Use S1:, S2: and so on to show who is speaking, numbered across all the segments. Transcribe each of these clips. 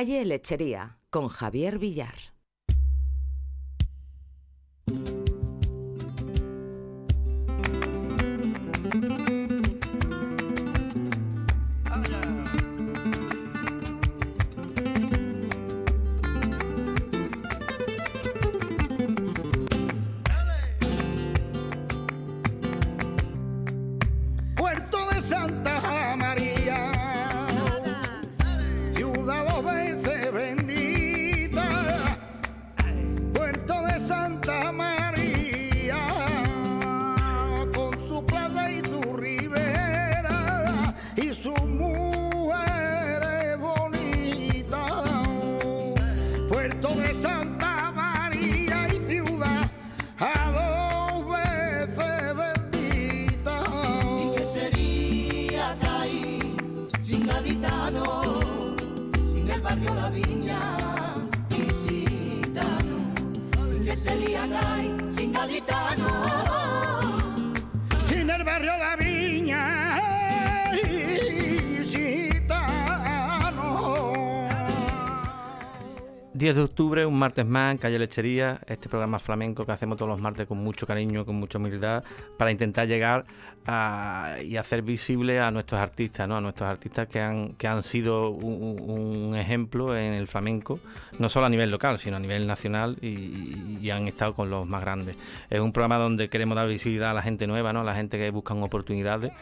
S1: Calle Lechería, con Javier Villar. 10 de octubre, un martes más en Calle Lechería, este programa flamenco que hacemos todos los martes con mucho cariño, con mucha humildad, para intentar llegar y hacer visible a nuestros artistas, ¿no? a nuestros artistas que han, que han sido un, ejemplo en el flamenco, no solo a nivel local, sino a nivel nacional y, han estado con los más grandes. Es un programa donde queremos dar visibilidad a la gente nueva, ¿no? a la gente que buscan oportunidades,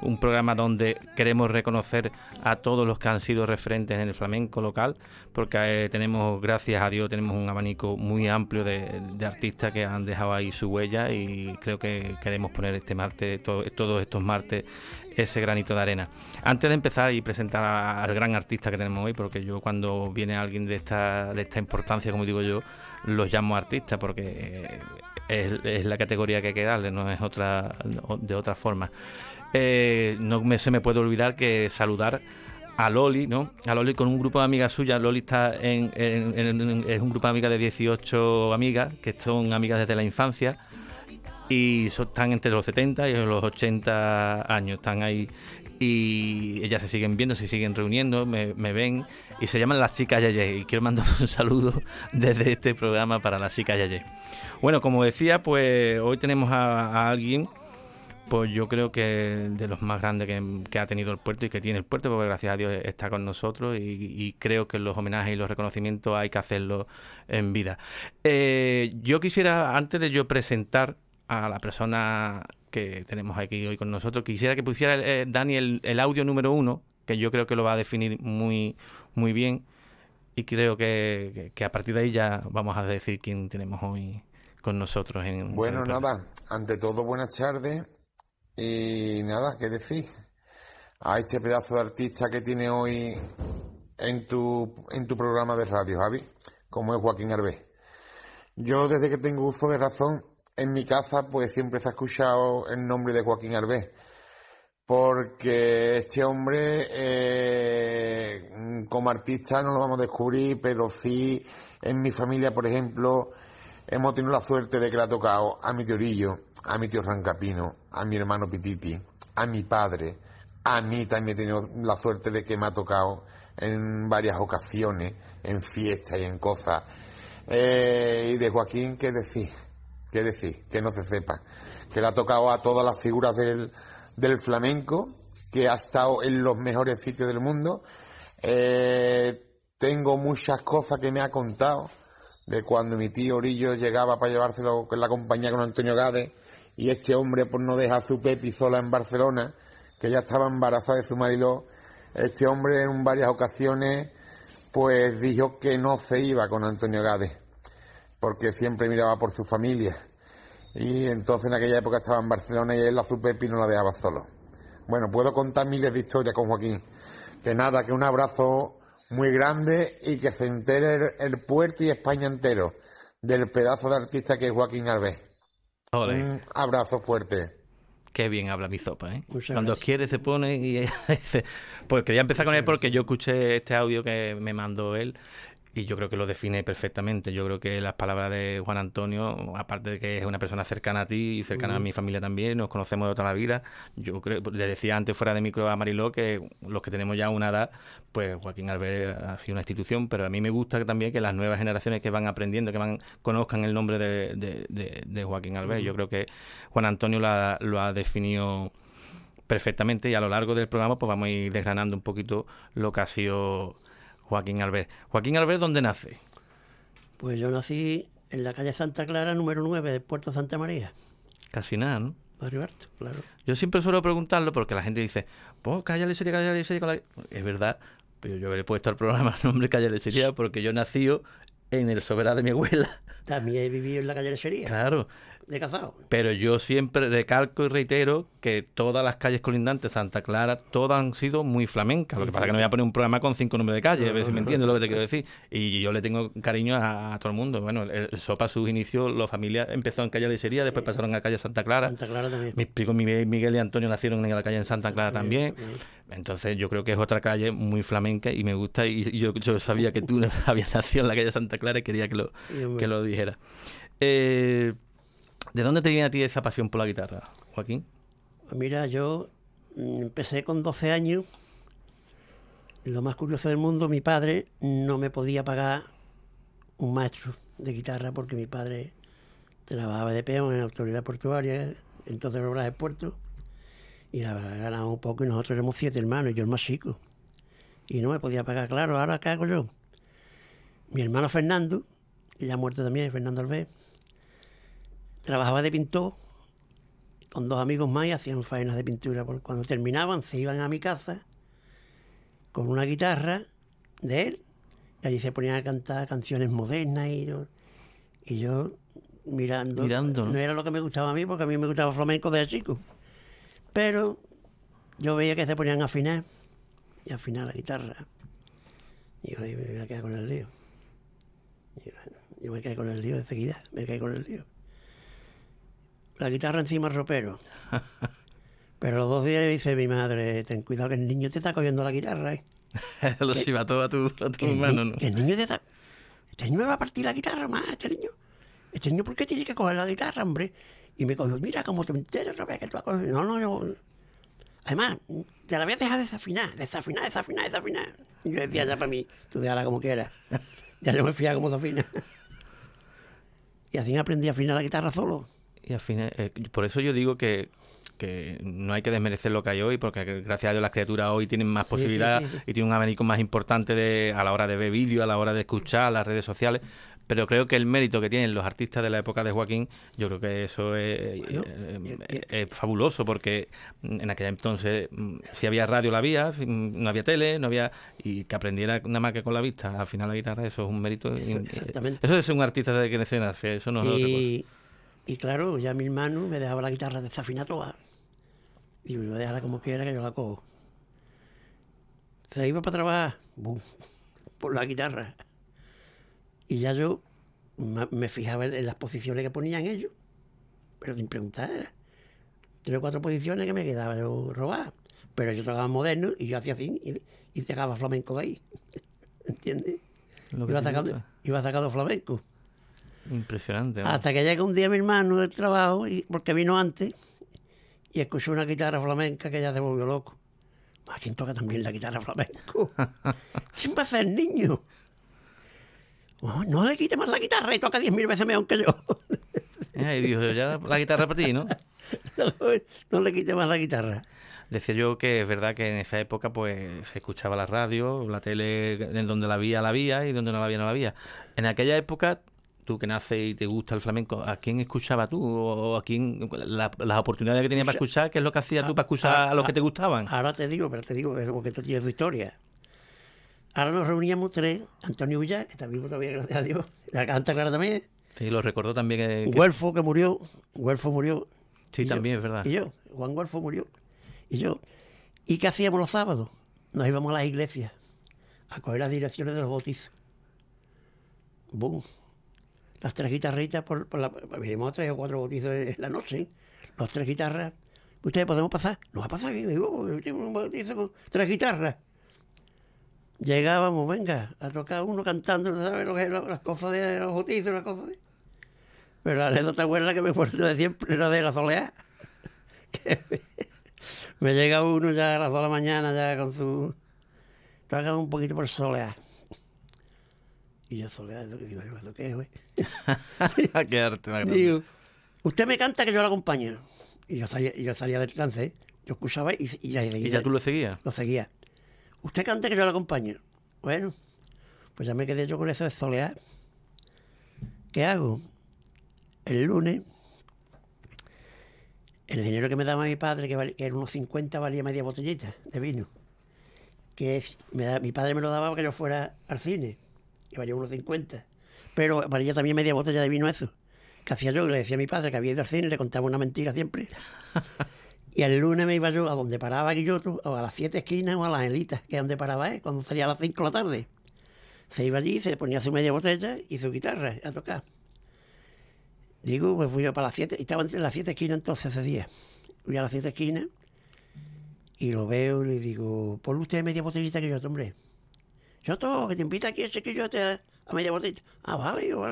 S1: un programa donde queremos reconocer a todos los que han sido referentes en el flamenco local, porque eh, tenemos, gracias a Dios, tenemos un abanico muy amplio de, artistas que han dejado ahí su huella y creo que queremos poner este martes todo todos estos martes ese granito de arena. Antes de empezar y presentar al gran artista que tenemos hoy, porque yo cuando viene alguien de esta, importancia, como digo yo, los llamo artistas... porque eh, es, la categoría que hay que darle, no es otra de otra forma. Eh, no se me puede olvidar que saludar a Loli, ¿no? A Loli con un grupo de amigas suyas. Loli está en, es un grupo de amigas de 18 amigas, que son amigas desde la infancia y están entre los 70 y los 80 años, están ahí y ellas se siguen viendo, se siguen reuniendo, me, ven y se llaman las chicas Yaye, y quiero mandar un saludo desde este programa para las chicas Yeye. Bueno, como decía, pues hoy tenemos a, alguien pues yo creo que de los más grandes que, ha tenido el puerto y que tiene el puerto, porque gracias a Dios está con nosotros y, creo que los homenajes y los reconocimientos hay que hacerlos en vida. Eh, yo quisiera, antes de yo presentar a la persona que tenemos aquí hoy con nosotros. Quisiera que pusiera eh, Dani el, audio número uno, que yo creo que lo va a definir muy, muy bien. Y creo que, que, a partir de ahí ya vamos a decir quién tenemos hoy con nosotros. En, bueno,
S2: nada, ante todo buenas tardes y nada, ¿qué decir? A este pedazo de artista que tiene hoy en tu, en tu programa de radio, Javi, como es Joaquín Hervé Yo desde que tengo uso de razón en mi casa pues siempre se ha escuchado el nombre de Joaquín Arbés porque este hombre eh, como artista no lo vamos a descubrir, pero sí en mi familia, por ejemplo, hemos tenido la suerte de que le ha tocado a mi tío Rillo, a mi tío Rancapino, a mi hermano Pititi, a mi padre, a mí también he tenido la suerte de que me ha tocado en varias ocasiones, en fiestas y en cosas. Eh, y de Joaquín, ¿qué decir? qué decir, que no se sepa, que le ha tocado a todas las figuras del, flamenco, que ha estado en los mejores sitios del mundo. Eh, tengo muchas cosas que me ha contado de cuando mi tío Orillo llegaba para llevárselo con la compañía con Antonio Gade y este hombre pues no deja su Pepi sola en Barcelona, que ya estaba embarazada de su marido. Este hombre en varias ocasiones pues dijo que no se iba con Antonio Gade porque siempre miraba por su familia. Y entonces en aquella época estaba en Barcelona y él la supe y no la dejaba solo. Bueno, puedo contar miles de historias con Joaquín. Que nada, que un abrazo muy grande y que se entere el, puerto y España entero del pedazo de artista que es Joaquín Alves. Un abrazo fuerte.
S1: Qué bien habla mi sopa, ¿eh? Pues Cuando quiere se pone y dice... Pues quería empezar con él porque yo escuché este audio que me mandó él y yo creo que lo define perfectamente. Yo creo que las palabras de Juan Antonio, aparte de que es una persona cercana a ti y cercana a mi familia también, nos conocemos de toda la vida. Yo creo, le decía antes fuera de micro a Mariló que los que tenemos ya una edad, pues Joaquín Albert ha sido una institución, pero a mí me gusta también que las nuevas generaciones que van aprendiendo, que van conozcan el nombre de, Joaquín Albert. Yo creo que Juan Antonio lo ha, definido perfectamente y a lo largo del programa pues vamos a ir desgranando un poquito lo que ha sido Joaquín Alves. Joaquín Albert, ¿dónde nace?
S3: Pues yo nací en la calle Santa Clara, número 9 de Puerto Santa María.
S1: Casi nada, ¿no? Barrio Arto, claro. Yo siempre suelo preguntarlo porque la gente dice, pues calle sería, calle sería. Es verdad, pero yo le he puesto al programa el nombre Calle Sería porque yo nací en el soberano de mi abuela.
S3: También he vivido en la Calle Lechería. Claro, de Cazado.
S1: Pero yo siempre recalco y reitero que todas las calles colindantes Santa Clara, todas han sido muy flamencas. Lo que pasa es que no voy a poner un programa con cinco nombres de calle, a ver si me entiendes lo que te quiero decir. Y yo le tengo cariño a, todo el mundo. Bueno, el, Sopa, sus inicios, la familia empezó en calle Lechería, después pasaron a calle Santa Clara. Santa Clara también. Pico, mi, Miguel y Antonio nacieron en la calle en Santa Clara también. Entonces yo creo que es otra calle muy flamenca y me gusta y yo, sabía que tú habías nacido en la calle Santa Clara y quería que lo, lo dijera. Eh, ¿De dónde te viene a ti esa pasión por la guitarra, Joaquín?
S3: Mira, yo mm, empecé con 12 años. Lo más curioso del mundo, mi padre no me podía pagar un maestro de guitarra porque mi padre trabajaba de peón en la autoridad portuaria, entonces hablaba de puerto, y la ganaba un poco y nosotros éramos siete hermanos, yo el más chico. Y no me podía pagar, claro, ahora cago hago yo? Mi hermano Fernando, que ya ha muerto también, Fernando Alves, trabajaba de pintor con dos amigos más y hacían faenas de pintura. Cuando terminaban, se iban a mi casa con una guitarra de él y allí se ponían a cantar canciones modernas y yo, yo mirando. mirando ¿no? era lo que me gustaba a mí, porque a mí me gustaba flamenco de chico. Pero yo veía que se ponían a afinar y a afinar la guitarra. Y yo me voy con el lío. yo, me quedé con el lío de seguida, me quedé con el lío la guitarra encima del ropero. Pero los dos días le dice mi madre, ten cuidado que el niño te está cogiendo la guitarra. ¿eh?
S1: Lo lleva todo a tu, a mano, ¿no? el
S3: niño te está... Este niño me va a partir la guitarra más, este niño. Este niño, ¿por qué tiene que coger la guitarra, hombre? Y me cogió, mira, como te entero otra vez que tú has cogido. No, no, yo... Además, te la voy a dejar desafinar, desafinar, desafinar, desafinar. yo decía ya para mí, tú déjala como quieras. Ya yo me a como desafina, Y así aprendí a afinar la guitarra solo.
S1: Y eh, por eso yo digo que, no hay que desmerecer lo que hay hoy, porque gracias a Dios las criaturas hoy tienen más posibilidades y tienen un abanico más importante de, a la hora de ver vídeo, a la hora de escuchar las redes sociales. Pero creo que el mérito que tienen los artistas de la época de Joaquín, yo creo que eso es, eh, eh, fabuloso, porque en aquel entonces, mm, si había radio, la había, mm, no había tele, no había. Y que aprendiera nada más que con la vista, al final la guitarra, eso es un mérito. Eso, exactamente. Eso es un artista de se nace, eso no es
S3: y claro, ya mi hermano me dejaba la guitarra desafinada toda. Y yo dejarla como quiera que yo la cojo. Se iba para trabajar, ¡bum! por la guitarra. Y ya yo me fijaba en las posiciones que ponían ellos, pero sin preguntar. Tres o cuatro posiciones que me quedaba yo robar. Pero yo tocaba moderno y yo hacía así y, y sacaba flamenco de ahí. ¿Entiendes? Iba iba sacando flamenco.
S1: Impresionante. Hasta
S3: que llega un día mi hermano del trabajo, y, porque vino antes, y escuchó una guitarra flamenca que ya se volvió loco. ¿A ah, quién toca también la guitarra flamenca? ¿Quién va a ser niño? Oh, no le quite más la guitarra y toca diez mil veces mejor que yo.
S1: Y dijo, ya la guitarra para ti, ¿no?
S3: ¿no? le quite más la guitarra.
S1: Decía yo que es verdad que en esa época pues se escuchaba la radio, la tele, en donde la había, la había y donde no la había, no la había. En aquella época tú que naces y te gusta el flamenco, ¿a quién escuchaba tú? ¿O a quién las oportunidades
S3: que tenías para escuchar? ¿Qué es lo que hacías tú para escuchar a, los que te gustaban? Ahora te digo, pero te digo, porque esto tiene su historia. Ahora nos reuníamos tres, Antonio Villar, que está vivo todavía, gracias a Dios, la canta Clara también. Sí,
S1: lo recordó también. Eh,
S3: que, que... que murió, Huelfo murió. Sí, también, es verdad. Y yo, Juan Huelfo murió. Y yo. ¿Y qué hacíamos los sábados? Nos íbamos a las iglesias a coger las direcciones de los bautizos. ...bum las tres guitarritas, por, por la, pues vinimos a tres o cuatro bautizos de la noche, las tres guitarras. ¿Ustedes podemos pasar? nos va a pasar, digo, tengo un bautizo con tres guitarras. Llegábamos, venga, a tocar uno cantando, ¿sabes? Lo que, las cosas de los bautizos, las cosas de... Pero la anécdota buena que me acuerdo de siempre era de la soleá. me, llega uno ya a las dos de la mañana, ya con su. Toca un poquito por soleá. Y yo soledad, lo que digo, qué es, güey? a quedarte me digo, usted me canta que yo la acompañe Y yo salía, salía del trance, yo escuchaba y, y, ya tú lo seguías. Lo seguía. Usted canta que yo lo acompaño. Bueno, pues ya me quedé yo con eso de solear. ¿Qué hago? El lunes, el dinero que me daba mi padre, que, era unos 50, valía media botellita de vino. Que da, mi padre me lo daba para que yo fuera al cine y valía 1,50. Pero valía también media botella de vino eso. Que hacía yo, le decía a mi padre que había ido al cine, le contaba una mentira siempre. Y el lunes me iba yo a donde paraba Guilloto, o a las siete esquinas o a las elitas, que es donde paraba cuando salía a las cinco de la tarde. Se iba allí, se ponía su media botella y su guitarra a tocar. Digo, pues fui yo para las siete, y estaba en las siete esquinas entonces ese día. Fui a las siete esquinas y lo veo y le digo, ponle usted media botellita que yo hombre yo todo, que te invita aquí ese que yo te, a media botella. Ah, vale, yo,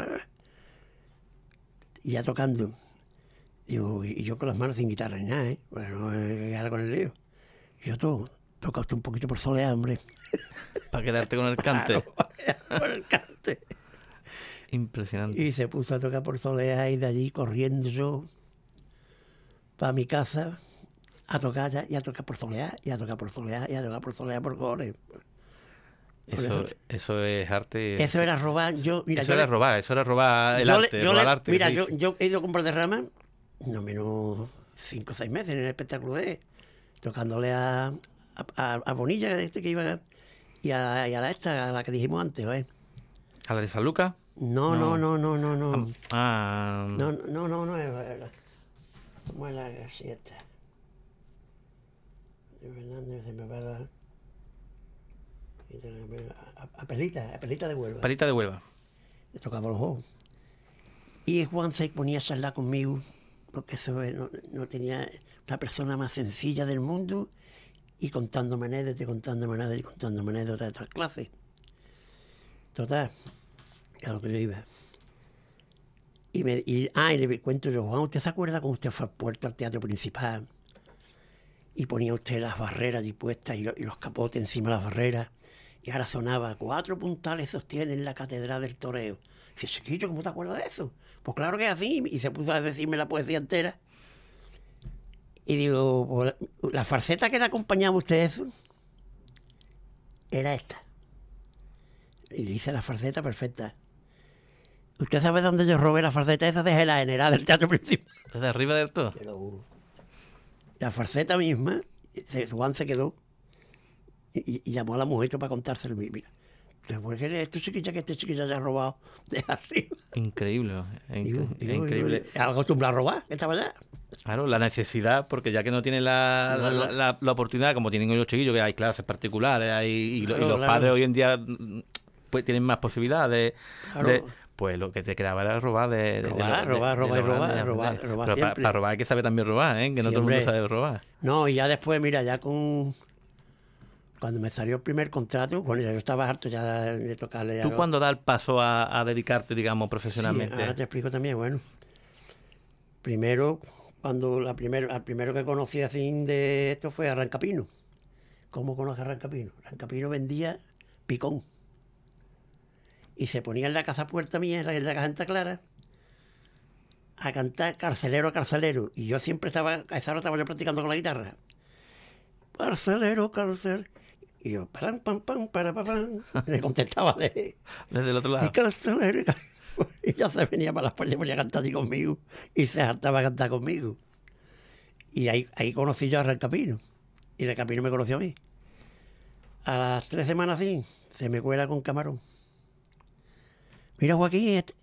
S3: Y ya tocando. Digo, y yo con las manos sin guitarra ni nada, ¿eh? Bueno, ahora con el lío. yo todo, toca usted un poquito por soleá, hombre.
S1: Para quedarte con el cante. con el cante. Impresionante.
S3: Y se puso a tocar por soleá y de allí corriendo yo para mi casa a tocar ya, y a tocar por soleá, y a tocar por soleá, y a tocar por soleá por cojones. Eso,
S1: eso, es arte. Eso era robar. Yo, mira, eso era robar, eso era robar el arte. arte mira,
S3: yo, he ido de Valderrama no menos cinco o seis meses en el espectáculo de tocándole a, a, Bonilla, este que iba, y a, y a la esta, a la que dijimos antes, ¿eh? ¿A la de San Lucas? No, no, no, no, no, no. no. Ah, ah, no, no, no, es ¿Cómo es así esta? De Fernández, se me a, Perlita, a Perlita de Huelva. Perlita
S1: de Huelva. Le tocaba los ojos.
S3: Y Juan se ponía a charlar conmigo, porque eso eh, no, tenía la persona más sencilla del mundo, y contándome anécdotas, contándome anécdotas, contándome anécdotas de otras clases. Total, a lo que yo iba. Y, me, y, ah, y le cuento yo, Juan, ¿usted se acuerda cuando usted fue al puerto, al teatro principal? Y ponía usted las barreras dispuestas y los capotes encima de las barreras. Y ahora sonaba, cuatro puntales sostienen la catedral del toreo. Y dice, chiquillo, ¿cómo te acuerdas de eso? Pues claro que es así. Y se puso a decirme la poesía entera. Y digo, pues, la farceta que le acompañaba usted eso era esta. Y le hice la farceta perfecta. ¿Usted sabe dónde yo robé la farceta esa? desde la general del teatro principal.
S1: desde arriba del todo? lo
S3: La farceta misma, eh, Juan se quedó y, llamó a la mujer para contárselo. Mira, después que tú este chiquilla que este chiquilla se ha robado de arriba.
S1: Increíble, eh, increíble.
S3: Acostumbrado a robar, que estaba allá.
S1: Claro, la necesidad, porque ya que no tiene la, La, la, oportunidad, como tienen los chiquillos, que hay clases particulares, hay, y, los padres hoy en día mm, pues tienen más posibilidades de pues lo que te quedaba era robar de, robar, robar, robar, robar, robar, robar, Para, robar hay que saber también robar, ¿eh? que no todo el mundo sabe robar.
S3: No, y ya después, mira, ya con cuando me salió el primer contrato, bueno, yo estaba harto ya de tocarle. ¿Tú cuándo
S1: da el paso a, dedicarte, digamos, profesionalmente? Sí, ahora te
S3: explico también, bueno. Primero, cuando la primero, al primero que conocí así de esto fue Arrancapino. ¿Cómo conoce Arrancapino? Arrancapino vendía picón. Y se ponía en la casa puerta mía, en la, en la Santa Clara, a cantar carcelero a carcelero. Y yo siempre estaba, a esa hora estaba yo practicando con la guitarra. Carcelero, carcelero y yo, pam, pam, pam, para, pam, Le contestaba de, desde el otro lado. Y ya se venía para las puertas y ponía a cantar así conmigo. Y se hartaba a cantar conmigo. Y ahí, ahí conocí yo a Rancapino. Y Rancapino me conoció a mí. A las tres semanas así, se me cuela con camarón. Mira, Joaquín, este,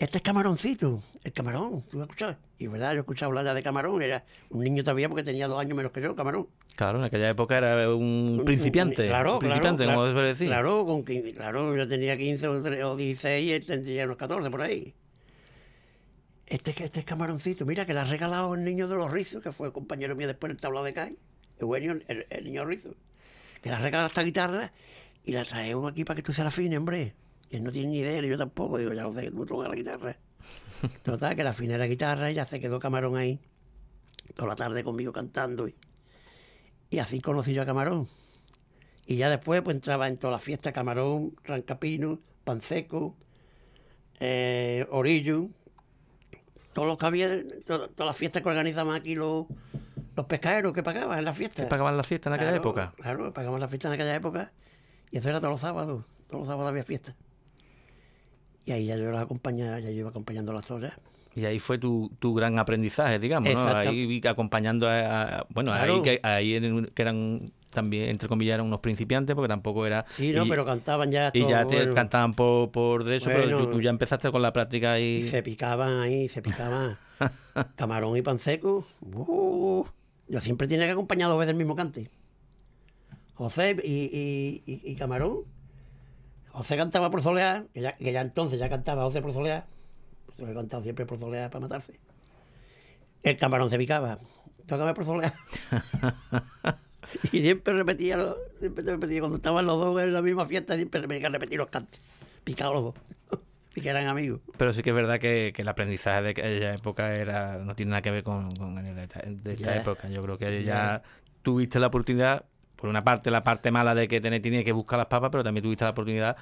S3: este es Camaroncito, el Camarón, ¿tú lo escuchado, Y verdad, yo escuchado hablar ya de Camarón, era un niño todavía porque tenía dos años menos que yo, Camarón. Claro, en aquella época era un principiante, claro, principiante, como se suele decir. Claro, con, yo tenía 15 o, 16 y él tendría unos 14 por ahí. Este, este es Camaroncito, mira que le ha regalado el niño de los rizos, que fue el compañero mío después en el tablado de calle, el el, el niño Rizos. que le ha regalado esta guitarra y la trae uno aquí para que tú se la fines, hombre. Y no tiene ni idea, yo tampoco. Digo, ya lo sé, tú tocas la guitarra. Total, que la finera la guitarra y ya se quedó Camarón ahí. Toda la tarde conmigo cantando. Y, y así conocí yo a Camarón. Y ya después pues entraba en todas las fiestas Camarón, Rancapino, Panceco eh, Orillo. Todos los que había, todas las fiestas que organizaban aquí los, los pescaderos que pagaban en las fiestas. pagaban las fiestas en aquella época. Claro, pagaban las fiestas en aquella época. Y eso era todos los sábados. Todos los sábados había fiestas y ahí ya yo las acompañaba, ya yo iba acompañando las torres.
S1: Y ahí fue tu, gran aprendizaje, digamos, ¿no? Ahí acompañando a, bueno, ahí, que, eran también, entre comillas, eran unos principiantes, porque tampoco era... Sí, no, pero cantaban ya Y ya te cantaban por, por derecho, pero tú, ya empezaste con la práctica
S3: y... y se picaban ahí, se picaban. Camarón y pan uh, yo siempre tenía que acompañar dos veces el mismo cante. José y, y Camarón José cantaba por solear, que ya, entonces ya cantaba José por solear, yo pues he cantado siempre por solear para matarse. El camarón se picaba, tocaba por y siempre repetía, repetía, cuando estaban los dos en la misma fiesta, siempre me repetir los cantos, picados los dos. Y que eran amigos. Pero
S1: sí que es verdad que, el aprendizaje de aquella época era no tiene nada que ver con, de esta, época. Yo creo que ya tuviste la oportunidad por una parte, la parte mala de que tiene que buscar las papas, pero también tuviste la oportunidad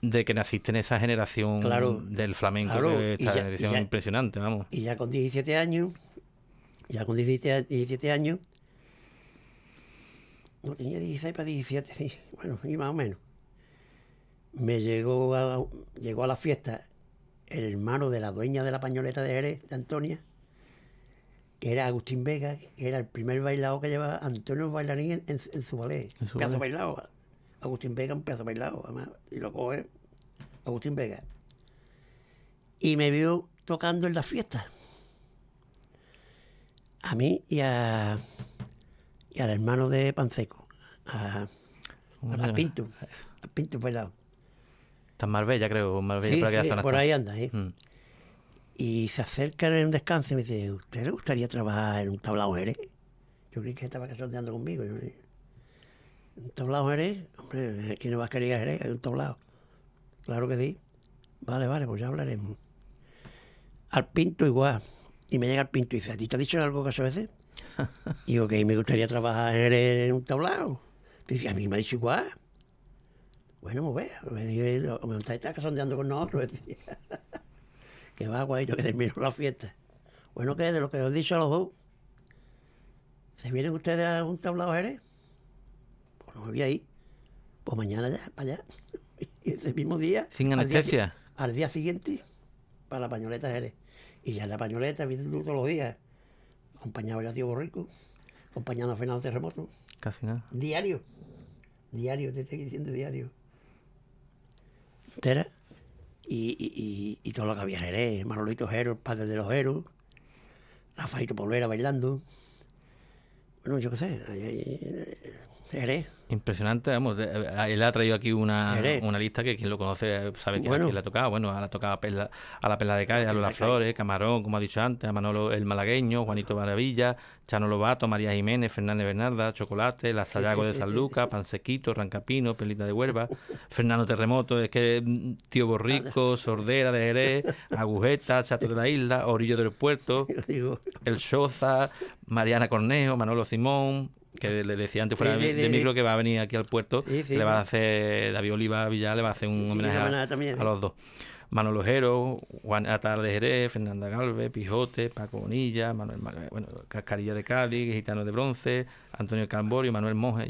S1: de que naciste en esa generación del flamenco, esta generación impresionante, vamos. Y
S3: ya con 17 años, ya con 17, años, no tenía 16 para 17, bueno, y más o menos. Me llegó llegó a la fiesta el hermano de la dueña de la pañoleta de Jerez, de Antonia, que era Agustín Vega, que era el primer bailado que llevaba Antonio Bailarín en, su ballet. Un pedazo bailado. Agustín Vega un pedazo bailado, además, y lo coge Agustín Vega. Y me vio tocando en las fiestas. A mí y, a, y al hermano de Panceco. a, a, a Pinto, a Pinto bailado.
S1: Está en Marbella, creo, por, ahí anda, ¿eh?
S3: Y se acerca en un descanso y me dice, ¿usted le gustaría trabajar en un tablao Jerez? Yo creí que estaba casondeando conmigo. Yo, ¿Un tablao Jerez? Hombre, ¿quién no va a querer Jerez? Hay un tablao. Claro que sí. Vale, vale, pues ya hablaremos. Al pinto igual. Y me llega al pinto y dice, ¿a ti te ha dicho algo que a veces? Y digo, que me gustaría trabajar en, un tablao. Dice, a mí me ha dicho igual. Bueno, pues vea, me está casondeando con nosotros. que va yo que terminó la fiesta. Bueno, que de lo que os he dicho a los dos, ¿se vienen ustedes a un tablado Jerez? Pues no voy ahí. Pues mañana ya, para allá. Y ese mismo día. Sin anestesia. Al día, siguiente, para la pañoleta Jerez. Y ya la pañoleta, vienen todos los días. acompañado ya a Tío Borrico, acompañado a Fernando Terremoto. Casi nada. Diario. Diario, te estoy diciendo diario. era? y, y, y, todo lo que había Jerez, Manolito Jero, padre de los Jeros, Rafaelito Polvera bailando bueno, yo qué sé, eh,
S1: Impresionante, vamos, eh, él ha traído aquí una, una lista que quien lo conoce sabe que le ha tocado. Bueno, ha tocado a, la pela de Calle, a Lola Flores, Camarón, como ha dicho antes, a Manolo el Malagueño, Juanito Maravilla, Chano Lobato, María Jiménez, Fernández Bernarda, Chocolate, La Sayago de San Lucas, Pansequito, Rancapino, Pelita de Huelva, Fernando Terremoto, es que mm, Tío Borrico, Sordera de Jerez, Agujeta, Chato de la Isla, Orillo del Puerto, El Shoza, Mariana Cornejo, Manolo Simón, que ah. le decía antes fuera de, micro que va a venir aquí al puerto, le va a hacer, David Oliva Villar le va a hacer un homenaje a, ¿eh? los dos. Manolo Ojero, Juan Atar de Jerez, Fernanda Galvez, Pijote, Paco Bonilla, Manuel bueno, Cascarilla de Cádiz, Gitano de Bronce, Antonio Camborio, Manuel Moje,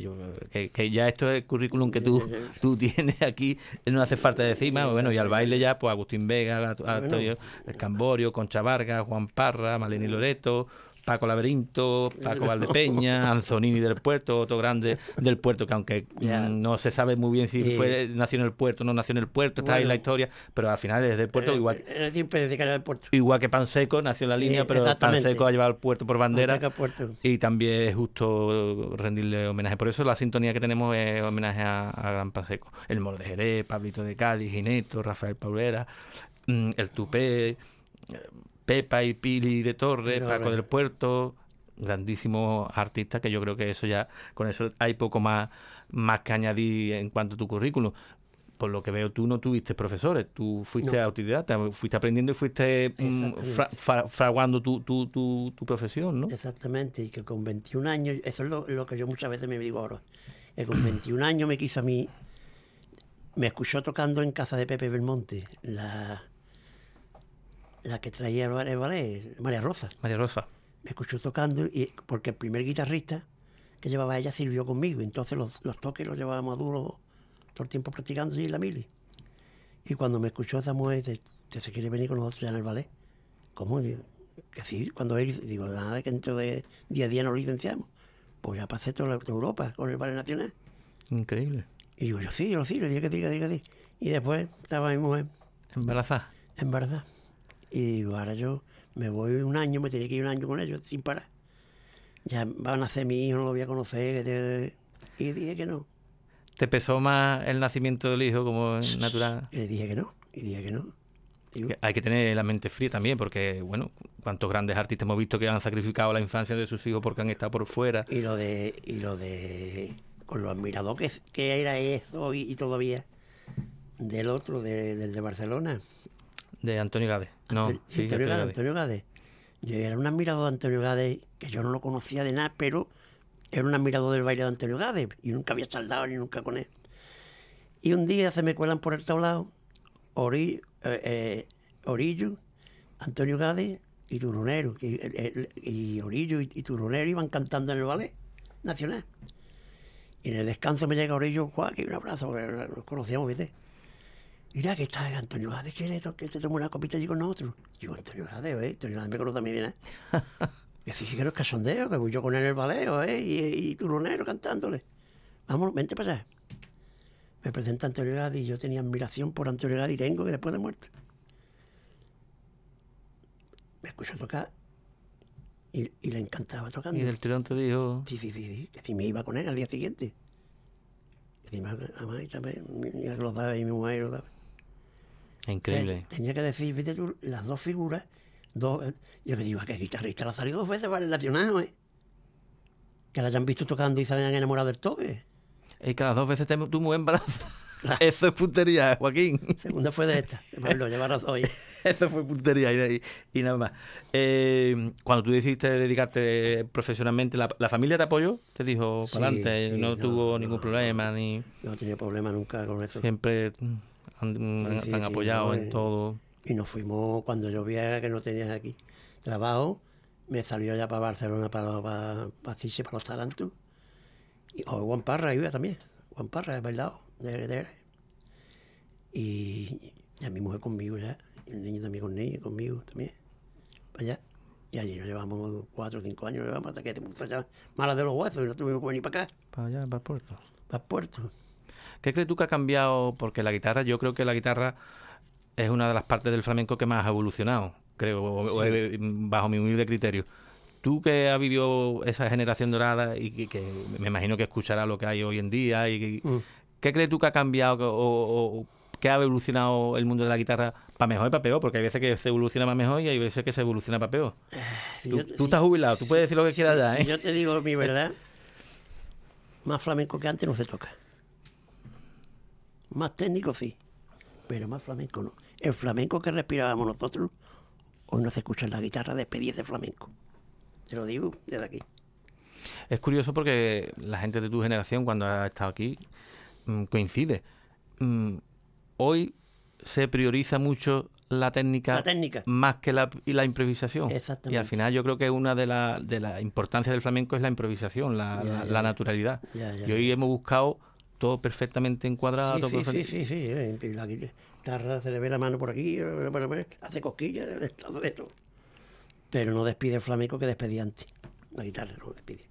S1: que, ya esto es el currículum que tú, tú tienes aquí, no hace falta decir más, bueno, y al baile ya, pues Agustín Vega, Antonio Camborio, Concha Vargas, Juan Parra, Maleni Loreto, Paco Laberinto, Paco Valdepeña, Anzonini del Puerto, otro grande del Puerto, que aunque mm, no se sabe muy bien si eh. fue, nació en el Puerto, no nació en el Puerto, está ahí la historia, pero al final desde el Puerto, eh, igual,
S3: eh, desde que puerto.
S1: igual que Panseco, nació en la línea, pero Panseco ha llevado el Puerto por bandera y también es justo rendirle homenaje. Por eso la sintonía que tenemos es homenaje a, Gran Panseco. El Mor Pablito de Cádiz, Gineto, Rafael Paulera, mm, el Tupé Pepa y Pili de Torres, Paco del Puerto, grandísimos artistas que yo creo que eso ya, con eso hay poco más, más que añadir en cuanto a tu currículum. Por lo que veo, tú no tuviste profesores, tú fuiste a autodidacta, fuiste aprendiendo y
S3: fuiste mm, fraguando tu, profesión, ¿no? Exactamente, y que con 21 años, eso es lo, que yo muchas veces me digo ahora, que con 21 años me quiso a mí, me escuchó tocando en casa de Pepe Belmonte, la, la que traía el ballet, María Rosa. María Rosa. Me escuchó tocando y porque el primer guitarrista que llevaba ella sirvió conmigo. Entonces los, toques los llevábamos Maduro duro todo el tiempo practicando y la mili. Y cuando me escuchó esa mujer, te, te se quiere venir con nosotros ya en el ballet. ¿Cómo? Digo, que sí, cuando él, digo, nada, que dentro de día a día nos licenciamos. Pues ya pasé toda, Europa con el ballet nacional.
S1: Increíble. Y
S3: yo sí, yo sí, yo dije que diga, diga, diga. Y después estaba mi mujer. Embarazada. Embarazada. Y digo, ahora yo me voy un año, me tenía que ir un año con ellos, sin parar. Ya va a nacer mi hijo, no lo voy a conocer. Y dije que no.
S1: ¿Te pesó más el nacimiento del hijo como natural? dije que no, y dije que no. hay que tener la mente fría también, porque, bueno, cuántos grandes artistas hemos visto que han sacrificado la infancia de sus hijos porque han
S3: estado por fuera. Y lo de. Y lo de con lo admirador que, era eso y, todavía. Del otro, de, del de Barcelona. De Antonio Gade.
S4: No, Antonio,
S3: Gade, Yo era un admirador de Antonio Gade, que yo no lo conocía de nada, pero era un admirador del baile de Antonio Gade y nunca había saldado ni nunca con él. Y un día se me cuelan por el tablado eh, eh, Orillo, Antonio Gade y Turonero. Eh, y, Orillo y, Turonero iban cantando en el ballet nacional. Y en el descanso me llega Orillo, Juan, y un abrazo, porque nos conocíamos, ¿viste? mira que está Antonio Gade que, que te tomo una copita y con otro. Digo, Antonio Gade, ¿eh? Antonio Gade me conoce también bien, ¿eh? Y que los que voy yo con él en el baleo, ¿eh? Y, turonero cantándole. Vamos, vente a pasar. Me presenta Antonio Gade y yo tenía admiración por Antonio Gade y tengo que después de muerto. Me escuchó tocar y, le encantaba tocando. Y del tirón te dijo. Sí, sí, sí, sí. Que me iba con él al día siguiente. Y además, me y también, y lo daba y mi mujer lo daba.
S1: Increíble.
S3: tenía que decir, viste tú, las dos figuras, dos, ¿eh? yo le digo, ¿a ah, qué guitarrista la ha salido dos veces para el ¿eh? Que la hayan visto tocando y se hayan enamorado del toque. Es que las dos veces te, tú muy embarazada. Eso es puntería, Joaquín. Segunda fue de esta, lo llevaron hoy. Eso fue
S1: puntería y, nada más. Eh, cuando tú decidiste dedicarte profesionalmente, ¿la, familia te apoyó? ¿Te dijo para adelante? ¿No, tuvo ningún problema? ni No tenía problema
S3: nunca con eso. Siempre
S1: han, mm, apoyado en eh,
S3: todo. Y nos fuimos cuando llovía, que no tenías aquí trabajo, me salió ya para Barcelona, para, para, para para los Tarantos. Y Juan Parra iba también, Juan Parra, es bailado, de, Y a mi mujer conmigo ya, y el niño también con niño, conmigo también, para allá. Y allí nos llevamos cuatro o cinco años, nos llevamos hasta que te mala de los huesos y no tuvimos que venir para acá. Para allá, para el puerto. Para el puerto.
S1: ¿Qué crees tú que ha cambiado? Porque la guitarra, yo creo que la guitarra es una de las partes del flamenco que más ha evolucionado, creo, mm, bajo mi humilde criterio. Tú que has vivido esa generación dorada y que, me imagino que escucharás lo que hay hoy en día, mm. ¿qué crees tú que ha cambiado o, que ha evolucionado el mundo de la guitarra para mejor y para peor, porque hay veces que se evoluciona Más mejor y hay veces que se evoluciona para peor. Eh, tú, estás jubilado, tú puedes decir lo que quieras ya. ¿eh? yo
S3: te digo mi verdad, más flamenco que antes no se toca. Más técnico sí, pero más flamenco no. El flamenco que respirábamos nosotros, hoy no se escucha en la guitarra despedir de flamenco. Te lo digo desde aquí.
S1: Es curioso porque la gente de tu generación, cuando ha estado aquí, mm, coincide. Mm, hoy se prioriza mucho la técnica, más que la, improvisación. Exactamente. Y al final yo creo que una de las la importancias del flamenco es la improvisación, la, naturalidad. y hoy hemos buscado todo perfectamente encuadrado. Sí, sí, sí,
S3: eh, la guitarra se le ve la mano por aquí, eh, pues, hace cosquillas, eh, de esto. Pero no despide el flamenco que despedía antes. La guitarra no despide.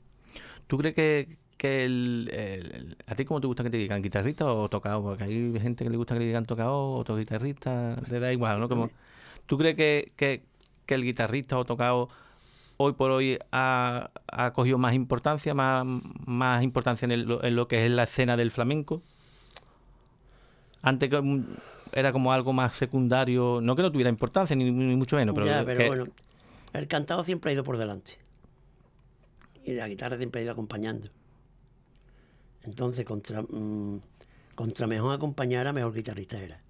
S1: ¿Tú crees que, el, ¿A ti cómo te gusta que te digan? ¿Guitarrista o tocado? Porque hay gente que le gusta que le digan tocado ...otro guitarrista, le da igual, ¿no? ¿Tú crees que, que el guitarrista o tocado hoy por hoy ha, cogido más importancia, más, importancia en, lo que es la escena del flamenco. Antes era como algo más secundario, no que no tuviera importancia, ni,
S3: mucho menos. ya, pero bueno, el cantado siempre ha ido por delante. Y la guitarra siempre ha ido acompañando. Entonces, contra, mm, contra mejor acompañara, mejor guitarrista era.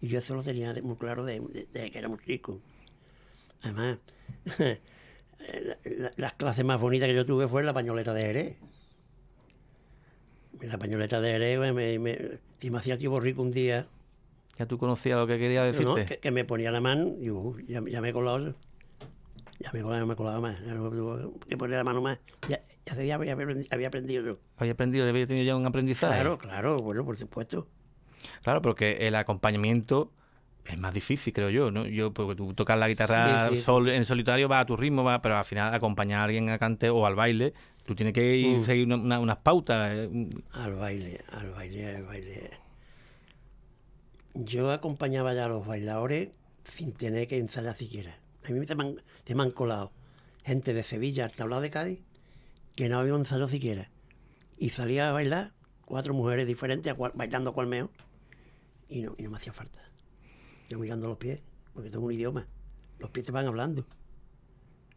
S3: Y yo eso lo tenía muy claro desde de, que era muy rico. Además, las clases más bonitas que yo tuve fue la pañoleta de Ere... la pañoleta de Jerez me, me, me hacía el tío rico un día. Ya tú conocías lo que quería decirte. que, me ponía la mano y uh, ya, me he colado. Ya me he colado, me más. Ya que poner la mano más. Ya, ya, había, había, aprendido Había
S1: aprendido, había tenido ya un aprendizaje. Claro, claro, bueno, por supuesto. Claro, porque el acompañamiento es más difícil, creo yo, ¿no? Yo, porque tú tocas la guitarra en solitario, va a tu ritmo, pero al final acompañar a alguien a cante o al baile,
S3: tú tienes que mm. seguir unas pautas. Eh, al baile, al baile, al baile. Yo acompañaba ya a los bailadores sin tener que ensayar siquiera. A mí me, han, colado gente de Sevilla hasta hablar de Cádiz que no había un ensayo siquiera. Y salía a bailar cuatro mujeres diferentes bailando colmeo y y no me hacía falta. Yo mirando los pies, porque tengo un idioma. Los pies te van hablando.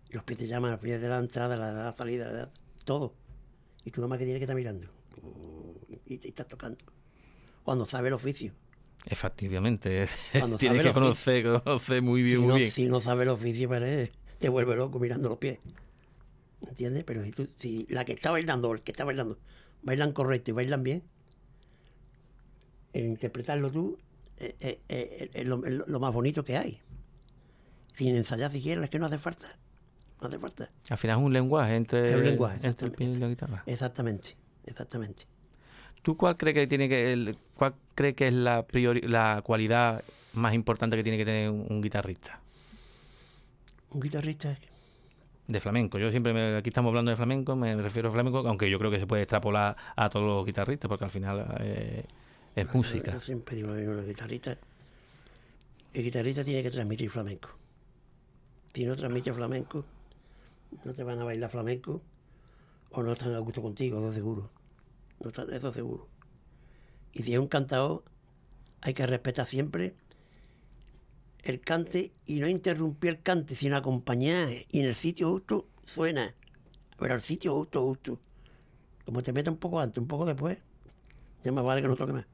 S3: Los pies te llaman, los pies de la entrada, la, la salida, todo. Y tú nomás que tienes que estar mirando. Y te estás tocando. Cuando sabe el oficio.
S1: Efectivamente. Cuando tienes que conocer,
S3: muy bien, si muy no, bien. Si no sabe el oficio, pues, eh, te vuelve loco mirando los pies. ¿Entiendes? Pero si, la que está bailando o el que está bailando bailan correcto y bailan bien, el interpretarlo tú ...es eh, eh, eh, lo, más bonito que hay. Sin ensayar siquiera, es que no hace falta. No hace falta.
S1: Al final es un lenguaje entre, lenguaje, entre el
S3: piano y la guitarra. Exactamente, exactamente. ¿Tú cuál crees que tiene que
S1: cuál cree que es la priori, la cualidad más importante que tiene que tener un, guitarrista?
S3: Un guitarrista
S1: de flamenco. Yo siempre me, aquí estamos hablando de flamenco, me refiero a flamenco, aunque yo creo que se puede extrapolar a todos los guitarristas, porque al final
S3: es música. siempre digo los guitarristas, el guitarrista tiene que transmitir flamenco. Si no transmite flamenco, no te van a bailar flamenco o no están a gusto contigo, eso seguro. No eso seguro. Y si es un cantador, hay que respetar siempre el cante y no interrumpir el cante, sino acompañar. Y en el sitio justo suena. Pero el sitio justo, justo. Como te metes un poco antes, un poco después, ya me vale que no toque más.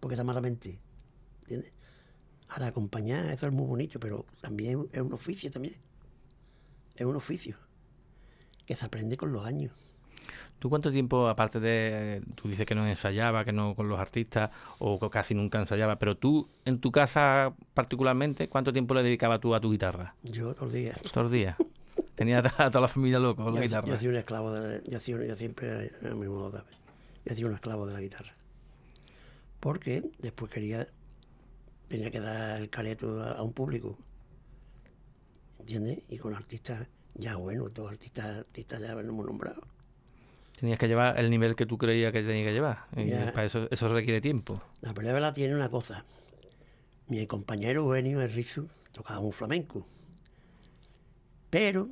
S3: Porque está malamente. ¿Entiendes? Ahora, acompañar, eso es muy bonito, pero también es un oficio también. Es un oficio que se aprende con los años.
S1: ¿Tú cuánto tiempo, aparte de, tú dices que no ensayaba, que no con los artistas, o casi nunca ensayaba, pero tú, en tu casa particularmente, ¿cuánto tiempo le dedicabas tú a tu guitarra?
S3: Yo, todos los días.
S1: Todos los días. Tenía a toda la familia loco con la guitarra. Yo,
S3: soy un esclavo, yo, siempre era mi modo, me hacía un esclavo de la guitarra. Porque después quería, tenía que dar el careto a, un público, ¿entiendes? Y con artistas ya bueno, todos artistas, artistas ya nombrados. nombrado.
S1: Tenías que llevar el nivel que tú creías que tenía que llevar.
S3: eso, eso requiere tiempo. La pelea la tiene una cosa. Mi compañero Eugenio Rizu tocaba un flamenco. Pero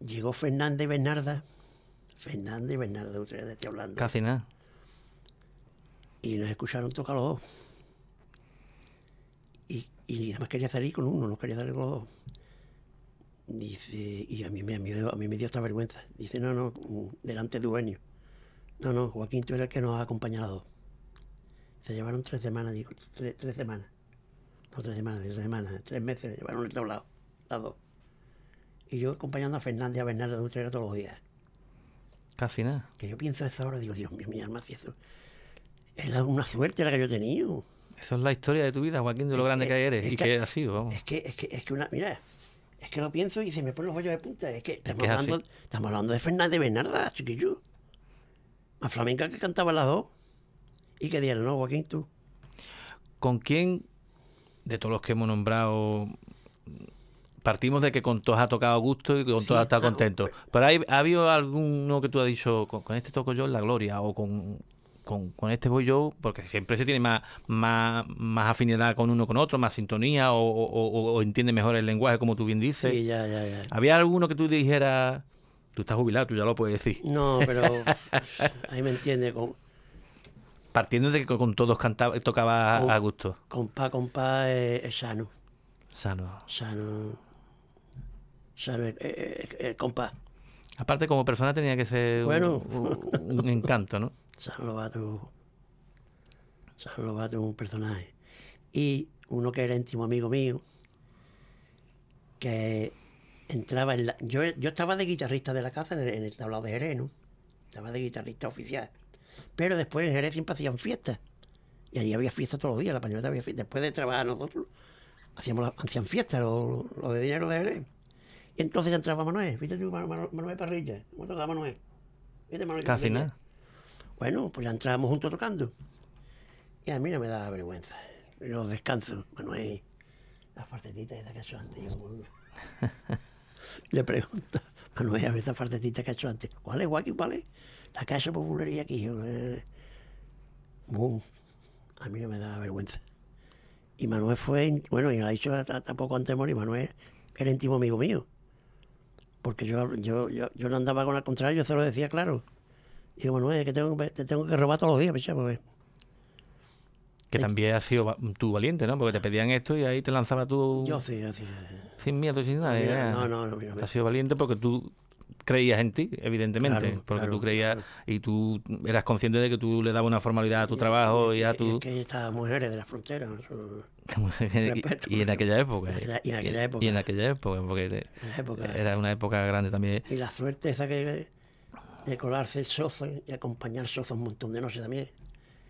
S3: llegó Fernández Bernarda Fernández y Bernardo, de estoy hablando. Casi nada. Y nos escucharon tocar los dos. Y, y nada más quería salir con uno, no quería salir con los dos. Dice, y a mí, me, a, me dio esta vergüenza. Dice, no, no, delante de dueño. No, no, Joaquín, tú eres el que nos ha acompañado. Se llevaron tres semanas, digo, tres, semanas. No, tres semanas, tres semanas, tres meses, llevaron el tablado, las dos. Y yo acompañando a Fernández y a Bernardo de Utrera todos los días. Casi nada. Que yo pienso a esa hora, digo, Dios mío, mi alma, si eso. Es una suerte la que yo he tenido. Esa es la historia de tu vida, Joaquín, de lo grande que, eres y que, ha sido, vamos. Es que, es que, es que una, mira, es que lo pienso y se me ponen los bollos de punta. Es que estamos, hablando, estamos hablando de Fernández de Bernarda, chiquillo. A flamenca que cantaba las dos. Y que dijeron, no, Joaquín, tú. ¿Con quién, de todos los que hemos
S1: nombrado, partimos de que con todos ha tocado a gusto y con todos todos está contento. pero, hay, ¿ha habido alguno que tú has dicho, con, este toco yo en la gloria o con con, este voy yo, porque siempre se tiene más, más, afinidad con uno con otro, más sintonía o, entiende mejor el lenguaje, como tú bien dices. Sí, ya, ya, ya. ¿Había alguno que tú dijeras, tú estás jubilado, tú ya lo puedes decir? No, pero
S3: ahí me entiende. Con...
S1: Partiendo de que con todos cantaba, tocaba a gusto.
S3: Compa, compa, eh, es sano. Sano. Sano. ¿sabes? Eh, eh, eh,
S1: Aparte, como persona tenía que
S3: ser un, encanto, ¿no? San Lobato, un personaje. Y uno que era íntimo amigo mío, que entraba en la... Yo, estaba de guitarrista de la casa en el, tablado de Jerez, ¿no? Estaba de guitarrista oficial. Pero después en Jerez siempre hacían fiestas. Y allí había fiestas todos los días, la pañoleta había fiestas. Después de trabajar nosotros, hacíamos la, hacían fiestas, lo, lo de dinero de Jerez. Y entonces entraba Manuel, viste tú, Manuel, Parrilla, ¿cómo tocaba Manuel? Casi nada. Bueno, pues ya entrábamos juntos tocando. Y a mí no me daba vergüenza. Los descansos, Manuel, las partecitas que he hecho antes. le pregunta, Manuel, a ver esas partecitas que hecho antes. ¿Cuál es, Joaquín, cuál es? La casa popularía aquí. Yo, eh. boom. A mí no me daba vergüenza. Y Manuel fue, bueno, y lo ha dicho tampoco antes morir, Manuel era íntimo amigo mío. Porque yo, yo, yo, no andaba con la contraria, yo se lo decía claro. Y digo, Manuel, que tengo, te tengo que robar todos los días, pues.
S1: Que también has sido tú valiente, ¿no? Porque te pedían esto y ahí te lanzaba tú. Yo sí, yo sí. Sin miedo, sin nada. no, no, no. Has sido valiente porque tú creías en ti, evidentemente, porque tú creías y tú eras consciente de que tú le dabas una formalidad a tu trabajo y, a tu... que
S3: estas mujeres de las fronteras... y, en aquella época. Y en aquella época. Y en
S1: aquella época, porque era una época grande también. Y la suerte
S3: esa que de colarse el sozo y acompañar sozo un montón de noches también.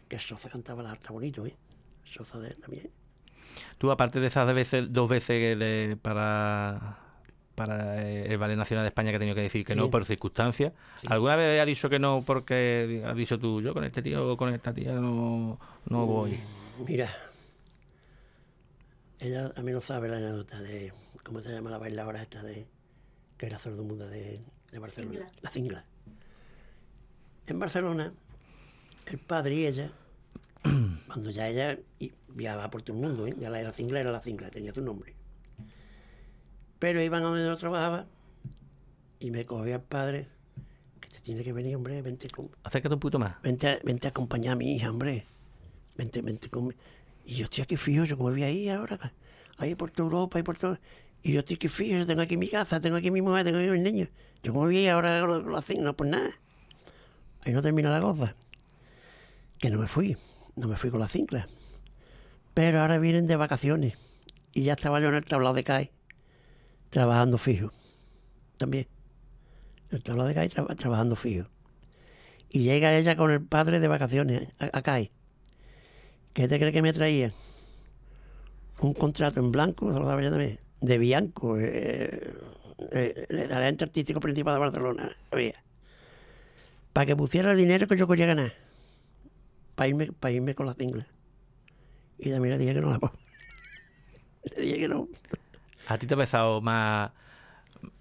S3: Que el sozo cantaba la harta bonito, ¿eh? sozo también.
S1: Tú, aparte de esas veces, dos veces para para eh, el Ballet Nacional de España que tenía que decir que no por circunstancias. ¿Alguna vez ha dicho que no porque ha dicho tú, yo con este tío o con esta tía no, no mm, voy?
S3: Mira, ella a mí no sabe la anécdota de, ¿cómo se llama la bailadora esta de, que era sordomuda de, de Barcelona? La cingla. En Barcelona, el padre y ella, cuando ya ella viajaba por todo el mundo, ¿eh? ya la era cingla, era la cingla, tenía su nombre pero iban a donde yo trabajaba y me cogía el padre, que te tiene que venir, hombre, vente con... Acércate un puto más. Vente, a acompañar a mi hija, hombre. Vente, vente con... Y yo estoy aquí fijo, yo como vi ahí ahora, ahí por toda Europa, ahí por todo... Y yo estoy aquí fijo, yo tengo aquí mi casa, tengo aquí mi mujer, tengo aquí mis niños. Yo como vi ahora con la cinta, pues nada. Ahí no termina la cosa. Que no me fui, no me fui con la cincla. Pero ahora vienen de vacaciones y ya estaba yo en el tablado de CAE trabajando fijo. También. El tablado de trabajando fijo. Y llega ella con el padre de vacaciones acá ¿Qué te crees que me traía? Un contrato en blanco, se lo de Bianco, eh, eh, eh artístico principal de Barcelona, había. Para que pusiera el dinero que yo quería ganar. Para irme, para irme con la cingla... Y también le dije que no la puse... le dije que no.
S1: ¿A ti te ha pesado más...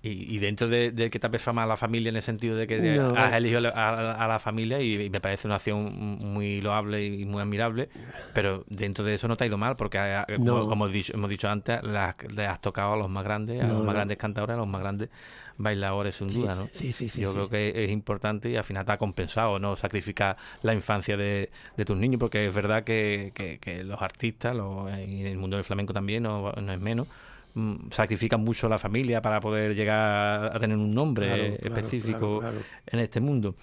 S1: Y, dentro de, que te ha pesado más la familia en el sentido de que has elegido a, la familia y, me parece una acción muy loable y muy admirable, pero dentro de eso no te ha ido mal porque, como, hemos dicho antes, le has tocado a los más grandes, a los más grandes cantadores, a los más grandes bailadores, sin duda, ¿no? Sí, sí, Yo creo que es importante y al final te ha compensado, ¿no? Sacrificar la infancia de, tus niños porque es verdad que, los artistas, los, en el mundo del flamenco también, no es menos Mm, sacrifican mucho la familia para poder llegar a tener un nombre específico en este mundo.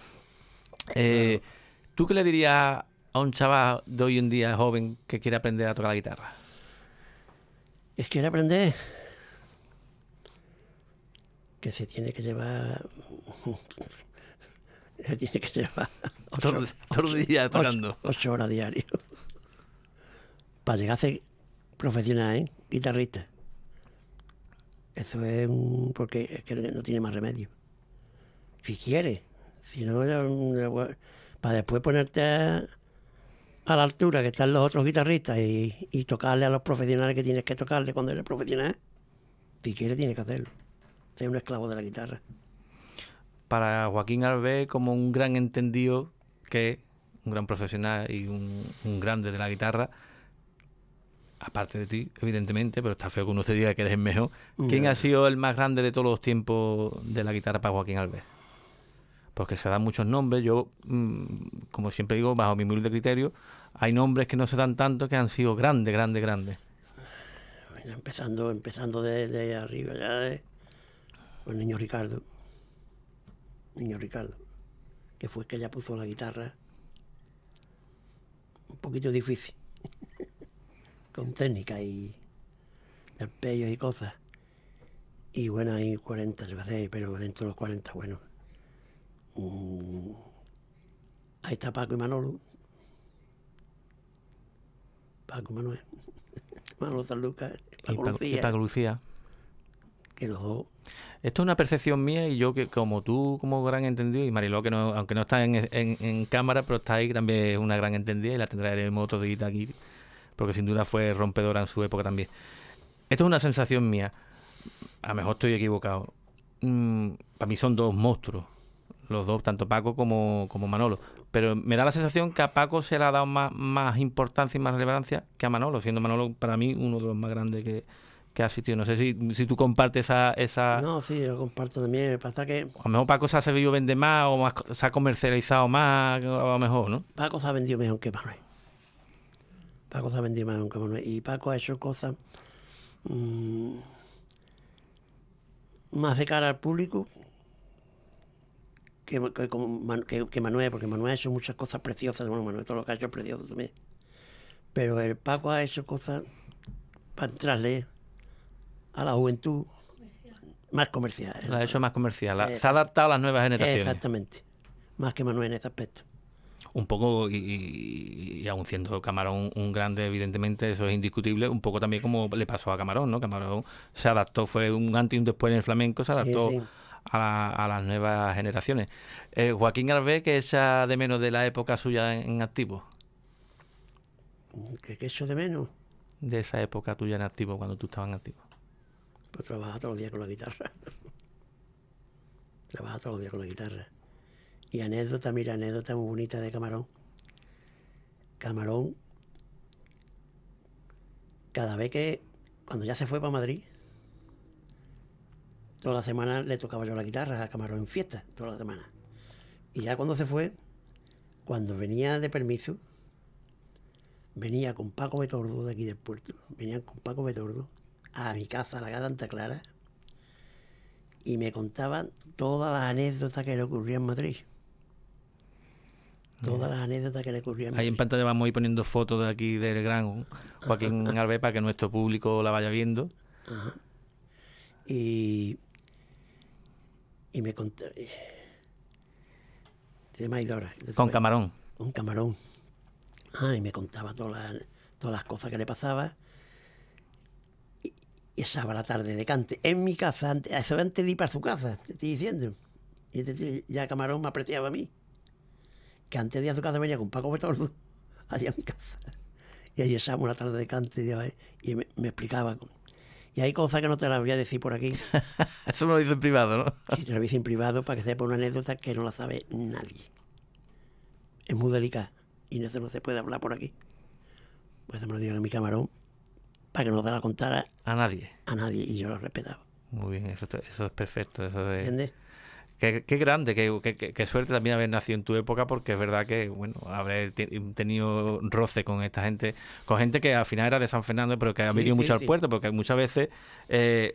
S1: Eh, ¿Tú qué le dirías a un chaval de hoy en día joven que quiere aprender a tocar la guitarra?
S3: Es que quiere aprender que se tiene que llevar se tiene que llevar ocho, días tocando ocho, horas diarias para llegar a ser profesional, ¿eh? guitarrista. Eso es porque es que no tiene más remedio. Si quiere si no, pues, para después ponerte a, la altura que están los otros guitarristas y, tocarle a los profesionales que tienes que tocarle cuando eres profesional, si quiere tienes que hacerlo. es un esclavo de la guitarra.
S1: Para Joaquín alvé como un gran entendido que, un gran profesional y un grande de la guitarra, aparte de ti, evidentemente, pero está feo que uno se diga que eres mejor. ¿Quién ha sido el más grande de todos los tiempos de la guitarra para Joaquín Alves? Porque se dan muchos nombres. Yo, mm, como siempre digo, bajo mi de criterio, hay nombres que no se dan tanto que han sido grandes, grandes, grandes.
S3: empezando, empezando de, arriba, ya el eh. niño Ricardo. Niño Ricardo, que fue el que ya puso la guitarra un poquito difícil con técnica y arpellos y cosas. Y bueno, hay 40, yo pero dentro de los 40, bueno. Mm, ahí está Paco y Manolo. Paco Manuel. Manolo San Lucas. Paco y Lucía.
S1: Lucía. Que los dos. Esto es una percepción mía y yo que como tú, como gran entendido, y Mariló, que no, aunque no está en, cámara, pero está ahí, también es una gran entendida y la tendrá el moto de aquí porque sin duda fue rompedora en su época también. Esto es una sensación mía, a lo mejor estoy equivocado. Mm, para mí son dos monstruos, los dos, tanto Paco como, como Manolo. Pero me da la sensación que a Paco se le ha dado más, más importancia y más relevancia que a Manolo, siendo Manolo para mí uno de los más grandes que, que ha asistido. No sé si, si tú compartes esa, esa...
S3: No, sí, yo comparto también. pasa que... A
S1: lo mejor Paco se ha servido vender más o más, se ha comercializado más, a lo mejor, ¿no?
S3: Paco se ha vendido mejor que Manolo Paco Y Paco ha hecho cosas mm, más de cara al público que, Manuel, porque Manuel ha hecho muchas cosas preciosas. Bueno, Manuel todo lo que ha hecho también. Pero el Paco ha hecho cosas para entrarle a la juventud más comercial. ha hecho más comercial. Eh, se ha adaptado a las nuevas generaciones. Exactamente. Más que Manuel en ese aspecto
S1: un poco, y, aún siendo Camarón un grande, evidentemente, eso es indiscutible, un poco también como le pasó a Camarón, ¿no? Camarón se adaptó, fue un antes y un después en el flamenco, se adaptó. A, las nuevas generaciones. Eh, Joaquín Garvé, que echa de menos de la época suya en, activo?
S3: ¿Qué, echo de menos?
S1: De esa época tuya en activo, cuando tú estabas en
S3: activo. Pues trabajaba todos los días con la guitarra. Trabajaba todos los días con la guitarra. Y anécdota, mira, anécdota muy bonita de Camarón. Camarón, cada vez que, cuando ya se fue para Madrid, toda la semana le tocaba yo la guitarra a Camarón en fiesta, toda la semana. Y ya cuando se fue, cuando venía de permiso, venía con Paco Betordo de aquí del puerto, venían con Paco Betordo a mi casa, a la casa Santa Clara, y me contaban todas las anécdotas que le ocurrían en Madrid todas las anécdotas que le ocurrían. Ahí
S1: en pantalla vamos a ir poniendo fotos de aquí del gran Joaquín Alves para que nuestro público la vaya viendo.
S3: Y, y me contó. Se Con camarón. Con camarón. Ah, y me contaba todas las, todas las cosas que le pasaba. Y, estaba la tarde de cante. En mi casa, antes, eso antes de ir para su casa, te estoy diciendo. Y este ya Camarón me apreciaba a mí que antes de hacer de venía con Paco en mi casa Y allí estábamos una tarde de cante y, me, explicaba. Y hay cosas que no te las voy a decir por aquí. Eso me lo dice en privado, ¿no? Sí, te lo dice en privado para que sepa una anécdota que no la sabe nadie. Es muy delicada y no se, no se puede hablar por aquí. Pues me lo digo en mi camarón para que no se la contara a nadie. A nadie, y yo lo respetaba. Muy bien, eso, eso es perfecto. Eso ¿Entiendes? Qué,
S1: grande, qué, suerte también haber nacido en tu época, porque es verdad que, bueno, habré tenido roce con esta gente, con gente que al final era de San Fernando, pero que ha venido mucho al puerto, porque muchas veces eh,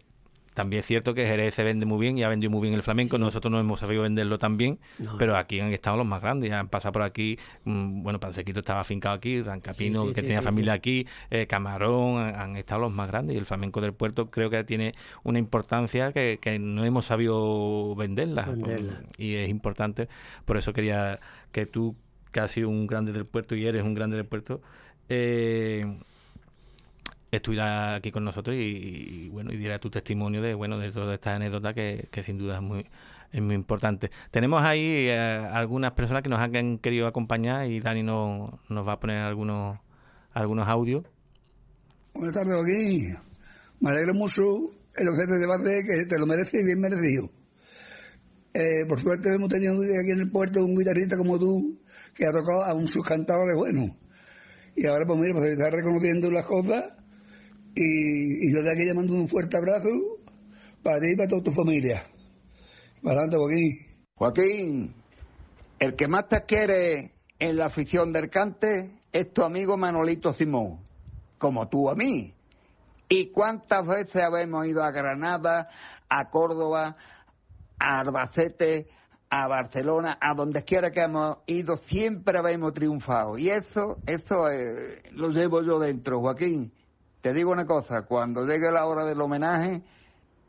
S1: también es cierto que Jerez se vende muy bien y ha vendido muy bien el flamenco. Nosotros no hemos sabido venderlo tan bien, pero aquí han estado los más grandes. Han pasado por aquí, mm, bueno, Pansequito estaba afincado aquí, Rancapino, que tenía familia aquí, eh, Camarón, han, estado los más grandes. Y el flamenco del puerto creo que tiene una importancia que, no hemos sabido venderla. venderla. Y es importante. Por eso quería que tú, que has sido un grande del puerto y eres un grande del puerto, eh, estuviera aquí con nosotros y, bueno y diera tu testimonio de bueno de toda esta anécdota que, sin duda es muy muy importante. Tenemos ahí eh, algunas personas que nos han querido acompañar y Dani no, nos va a poner algunos algunos audios.
S4: Buenas tardes, Joaquín. Me alegro mucho el objeto de debate que te lo merece y bien merecido. Eh, por suerte hemos tenido aquí en el puerto un guitarrista como tú que ha tocado a un sus cantadores buenos. Y ahora pues mira, pues está reconociendo las cosas y, yo de aquí le mando un fuerte abrazo para ti y para toda tu familia. Para adelante, Joaquín. Joaquín, el que más te quiere en la afición del cante es tu amigo Manolito Simón, como tú a mí. ¿Y cuántas veces habemos ido a Granada, a Córdoba, a Albacete, a Barcelona, a donde quiera que hemos ido, siempre habemos triunfado. Y eso, eso eh, lo llevo yo dentro, Joaquín. Te digo una cosa, cuando llegue la hora del homenaje,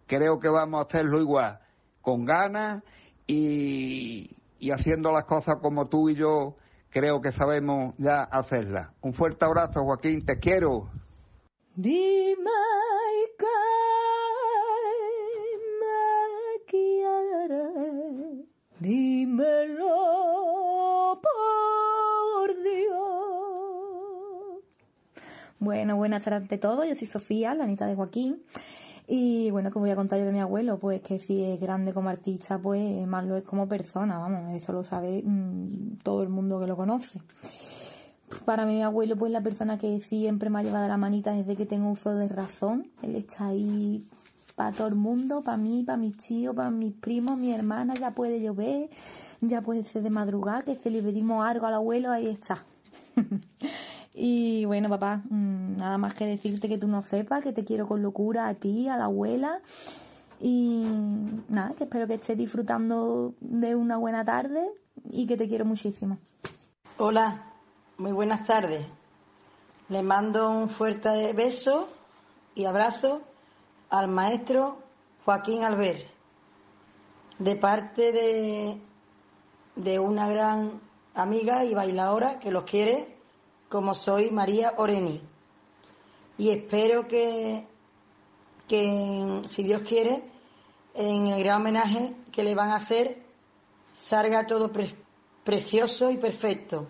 S4: creo que vamos a hacerlo igual, con ganas y, haciendo las cosas como tú y yo creo que sabemos ya hacerlas. Un fuerte abrazo, Joaquín, te quiero. Dímelo, por
S1: Bueno, buenas tardes a todos. Yo soy Sofía, la Anita de Joaquín. Y bueno, que voy a contar yo de mi abuelo, pues que si es grande como artista, pues más lo es como persona, vamos, eso lo sabe mm, todo el mundo que lo conoce. Para
S4: mí mi abuelo, pues la persona que siempre me ha llevado la manita desde que tengo uso de razón. Él está
S1: ahí para todo el mundo, para mí, para mis tíos, para mis primos, mi hermana, ya puede llover, ya puede ser de madrugada, que se le pedimos algo al abuelo, ahí está. Y bueno, papá, mm, nada más que decirte que tú no sepas, que te quiero con locura a
S4: ti, a la abuela. Y nada, que espero que estés disfrutando de
S1: una buena tarde y que te quiero muchísimo. Hola, muy buenas tardes. Le mando un fuerte beso y abrazo al maestro Joaquín Albert, de parte de, de una gran amiga y bailadora que los quiere
S4: como soy María Oreni. Y espero que, que si Dios quiere, en el gran homenaje que le van a hacer,
S3: salga todo precioso y perfecto.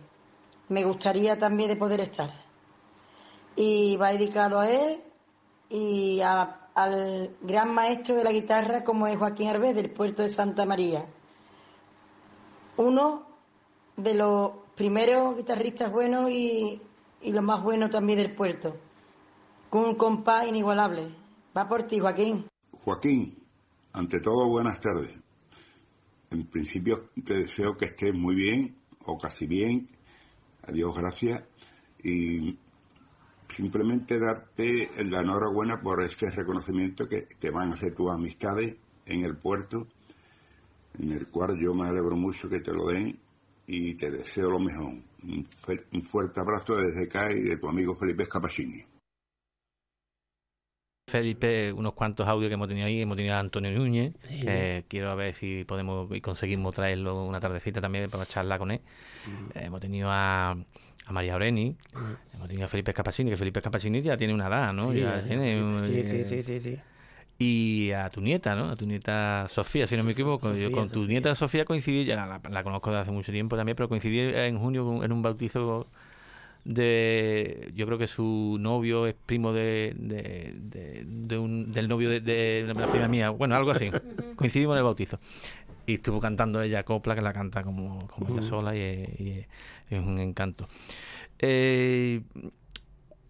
S3: Me gustaría también de poder estar. Y va dedicado a él y
S1: al gran maestro de la guitarra como es Joaquín Arbés del puerto de Santa María. Uno de los Primero, guitarristas buenos y, y los más bueno también del puerto. Con un compás inigualable. Va por ti, Joaquín.
S2: Joaquín, ante todo, buenas tardes. En principio te deseo que estés muy bien o casi bien. Adiós, gracias. Y simplemente darte la enhorabuena por este reconocimiento que, te van a hacer tus amistades en el puerto, en el cual yo me alegro mucho que te lo den y te deseo lo mejor. Un, fuerte abrazo desde acá y de tu amigo Felipe Scapacini.
S1: Felipe, unos cuantos audios que hemos tenido ahí, hemos tenido a Antonio Núñez, eh, quiero a ver si podemos y conseguimos traerlo una tardecita también para charlar con él. Mm. Eh, hemos tenido a, a María Oreni, ah. hemos tenido a Felipe Capacini, que Felipe Capacini ya tiene una edad, ¿no? sí, sí, sí, sí y a tu nieta, ¿no? A tu nieta Sofía, si no me equivoco. con tu nieta Sofía coincidí, ya la, conozco desde hace mucho tiempo también, pero coincidí en junio en un bautizo de yo creo que su novio es primo de, del novio de, la prima mía bueno algo así coincidimos en el bautizo y estuvo cantando ella copla que la canta como, ella sola y, es un encanto eh,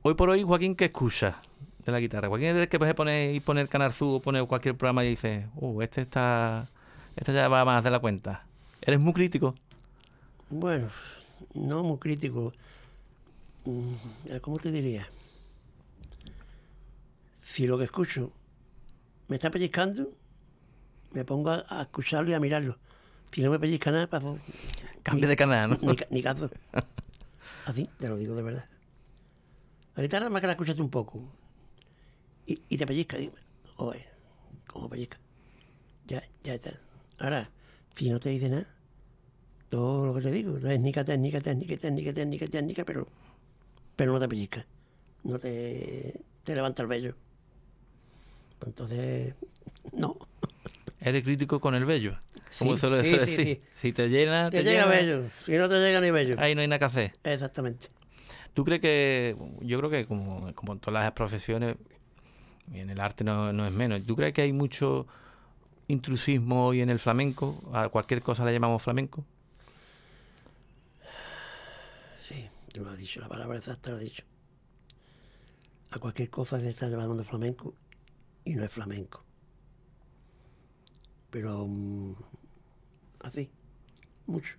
S1: hoy por hoy Joaquín ¿qué escuchas? de la guitarra. Cualquier vez que se pone y poner Canarzu o pone cualquier programa y dice, uh, este está, este ya va más de la cuenta.
S3: ¿Eres muy crítico? Bueno, no muy crítico. Mm, ¿Cómo te diría? Si lo que escucho me está pellizcando, me pongo a, escucharlo y a mirarlo. Si no me pellizca nada, pues, pues, Cambio de canal, ¿no? Ni, ni caso. Así, te lo digo de verdad. La guitarra más que la escuchaste un poco y, te pellizca, dime, oye, como pellizca. Ya, ya está. Ahora, si no te dice nada, todo lo que te digo, técnica, técnica, técnica, técnica, técnica, técnica, pero, pero no te pellizca. No te, te levanta el vello. Entonces,
S1: no. Eres crítico con el vello. Como sí, sí, decir. Sí, si te llena. Te, llega, vello.
S3: Si no te llega ni vello. Ahí no hay nada que hacer. Exactamente.
S1: ¿Tú crees que.? Yo creo que, como, como en todas las profesiones, y en el arte no, es menos. ¿Tú crees que hay mucho intrusismo hoy en el flamenco? ¿A cualquier cosa le llamamos flamenco?
S3: Sí, tú lo has dicho, la palabra exacta lo has dicho. A cualquier cosa se está llamando flamenco y no es flamenco. Pero mm, así, mucho.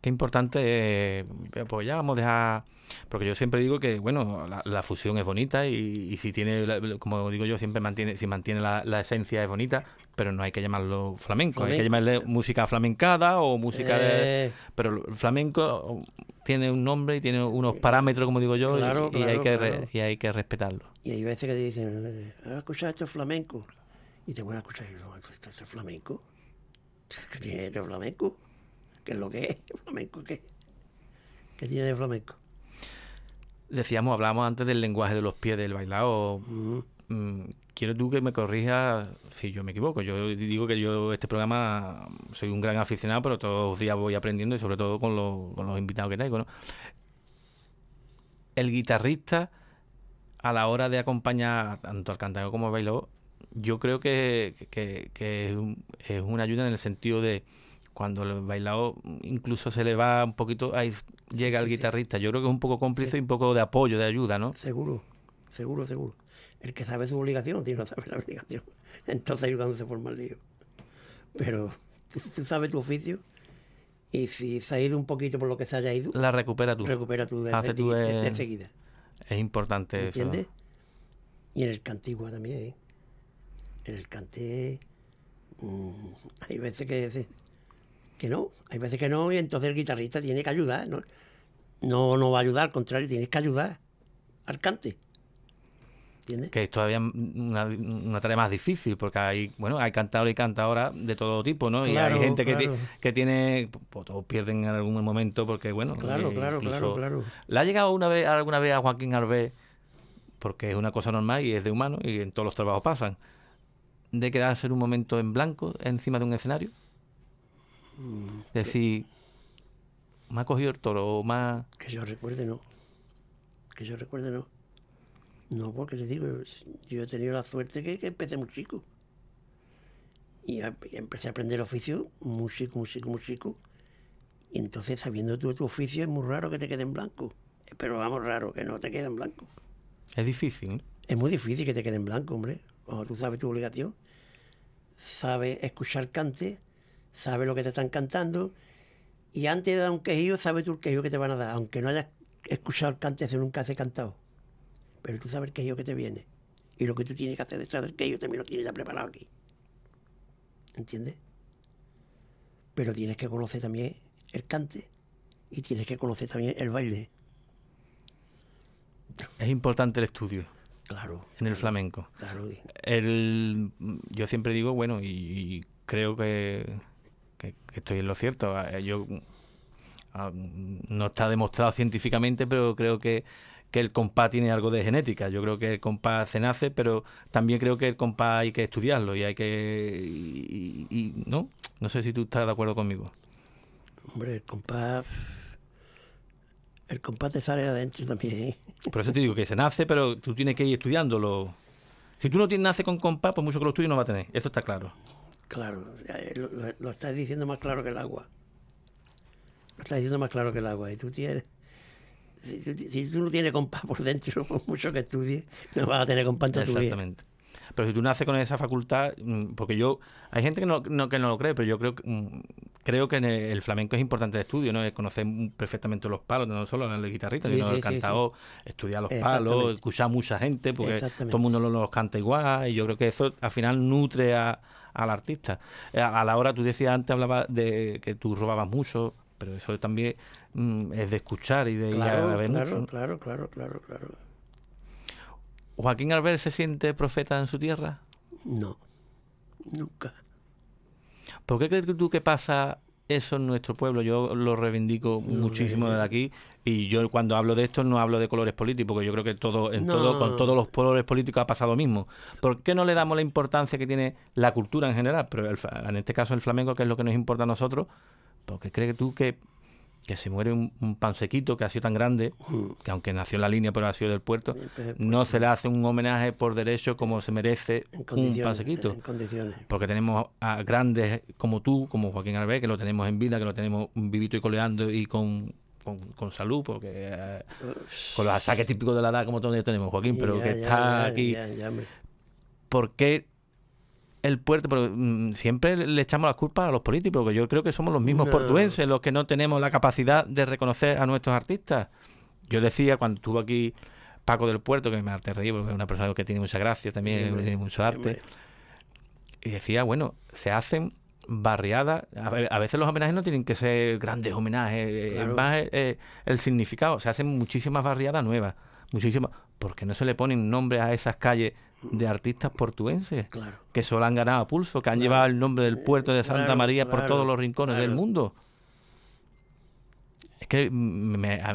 S1: Qué importante, eh, pues ya vamos a dejar porque yo siempre digo que, bueno, la, fusión es bonita y, si tiene, como digo yo, siempre mantiene, si mantiene la, esencia es bonita, pero no hay que llamarlo flamenco, hay que llamarle música flamencada o música de... Eh. Pero el flamenco tiene un nombre y tiene unos parámetros, como digo yo, y, hay que y hay que respetarlo.
S3: Y hay veces que te dicen, ¿has esto este flamenco? Y te voy a escuchar, ¿esto es flamenco? ¿Qué tiene de flamenco? ¿Qué es lo que es? ¿Flamenco ¿Qué tiene de
S1: flamenco? decíamos, hablábamos antes del lenguaje de los pies del bailado. Mm, quiero tú que me corrijas si yo me equivoco. Yo digo que yo este programa soy un gran aficionado, pero todos los días voy aprendiendo y sobre todo con los, invitados que tengo. El guitarrista, a la hora de acompañar tanto al cantante como al bailado yo creo que, es una ayuda en el sentido de cuando el bailado incluso se le va un poquito, ahí llega el guitarrista. Yo creo que es un poco cómplice y un poco de apoyo, de ayuda, ¿no?
S3: Seguro, seguro, seguro. El que sabe su obligación, tiene no sabe la obligación. Entonces ayudándose por mal lío. Pero tú, sabes tu oficio y si se ha ido un poquito por lo que se haya ido, la recupera tú. Recupera tú de, Hace seguida.
S1: Es importante eso. ¿Entiendes?
S3: Y en el cantigua también, ¿eh? En el cante. Mm, hay veces que que no, hay veces que no, y entonces el guitarrista tiene que ayudar, ¿no? No, va a ayudar, al contrario, tienes que ayudar al cante. ¿Entiendes? Que es todavía
S1: una, tarea más difícil, porque hay, bueno, hay cantadores y cantadoras de todo tipo, ¿no? y hay gente que, tiene, que pues, todos pierden en algún momento, porque bueno. Claro, eh, claro, claro, claro. ¿Le ha llegado una vez, alguna vez a Joaquín Arbé, porque es una cosa normal y es de humano y en todos los trabajos pasan, de quedarse en un momento en blanco encima de un escenario? Decir, me ha cogido el toro o más. Que yo
S3: recuerde, no. Que yo recuerde, no. No, porque te digo, yo he tenido la suerte que, empecé muy chico. Y empecé a aprender oficio muy chico, muy chico, muy chico. Y entonces, sabiendo tu oficio, es muy raro que te quede en blanco. Pero vamos, raro que no te quede en blanco. Es difícil. ¿eh? Es muy difícil que te quede en blanco, hombre. Cuando tú sabes tu obligación, sabes escuchar cante sabes lo que te están cantando y antes de dar un quejillo sabes tú el quejillo que te van a dar, aunque no hayas escuchado el cante, nunca has cantado. Pero tú sabes el quejillo que te viene y lo que tú tienes que hacer detrás del quejillo también lo tienes ya preparado aquí. ¿Entiendes? Pero tienes que conocer también el cante y tienes que conocer también el baile.
S1: Es importante el estudio. Claro. En el flamenco. Claro. El, yo siempre digo, bueno, y creo que estoy en lo cierto. Ah, eh, yo, ah, no está demostrado científicamente, pero creo que, el compás tiene algo de genética. Yo creo que el compás se nace, pero también creo que el compás hay que estudiarlo y hay que... Y, ¿no? no sé si tú estás de acuerdo conmigo.
S3: Hombre, el compás... El compás te sale adentro también. ¿eh?
S1: Por eso te digo que se nace, pero tú tienes que ir estudiándolo. Si tú no tienes, naces con compás, pues mucho que lo estudies no va a tener. Eso está claro.
S3: Claro, eh, lo, estás diciendo más claro que el agua. Lo estás diciendo más claro que el agua. Y tú tienes. Si, tú no tienes compás por dentro, por mucho que estudie, no vas a tener compás en tu vida. Exactamente.
S1: Pero si tú naces con esa facultad, mm, porque yo, hay gente que no, que no lo cree, pero yo creo que, mm, creo que el, flamenco es importante de estudio, ¿no? Es conocer perfectamente los palos, no solo el guitarrista, sino el cantador, estudiar los palos, escuchar a mucha gente, porque todo el mundo los, canta igual, y yo creo que eso al final nutre a, al artista. Eh, a, la hora, tú decías antes, hablabas de que tú robabas mucho, pero eso también mm, es de escuchar y de ir a ver claro,
S3: Claro, claro, claro, claro.
S1: ¿Joaquín Albert se siente profeta en su tierra? No, nunca. ¿Por qué crees tú que pasa eso en nuestro pueblo? Yo lo reivindico muchísimo desde aquí y yo cuando hablo de esto no hablo de colores políticos, porque yo creo que todo, con todos los colores políticos ha pasado lo mismo. ¿Por qué no le damos la importancia que tiene la cultura en general? Pero en este caso el flamenco, que es lo que nos importa a nosotros, ¿Por qué crees tú que que se muere un, pansequito que ha sido tan grande, que aunque nació en la línea pero ha sido del puerto, pues, pues, no pues. se le hace un homenaje por derecho como se merece un pansequito. Porque tenemos a grandes como tú, como Joaquín Albé, que lo tenemos en vida, que lo tenemos vivito y coleando y con, salud, porque eh, con los saques típicos de la edad como todos tenemos, Joaquín, pero que está aquí. ¿Por qué el puerto, pero mm, siempre le echamos las culpas a los políticos, porque yo creo que somos los mismos portuenses los que no tenemos la capacidad de reconocer a nuestros artistas. Yo decía cuando estuvo aquí Paco del Puerto, que me ha porque es una persona que tiene mucha gracia también, tiene mucho arte, y decía, bueno, se hacen barriadas, a veces los homenajes no tienen que ser grandes homenajes, eh, es más eh, eh, el, significado, se hacen muchísimas barriadas nuevas, muchísimas, porque no se le ponen nombre a esas calles de artistas portuenses que solo han ganado a pulso, que han llevado el nombre del eh, puerto de Santa María por todos los rincones del mundo. Es que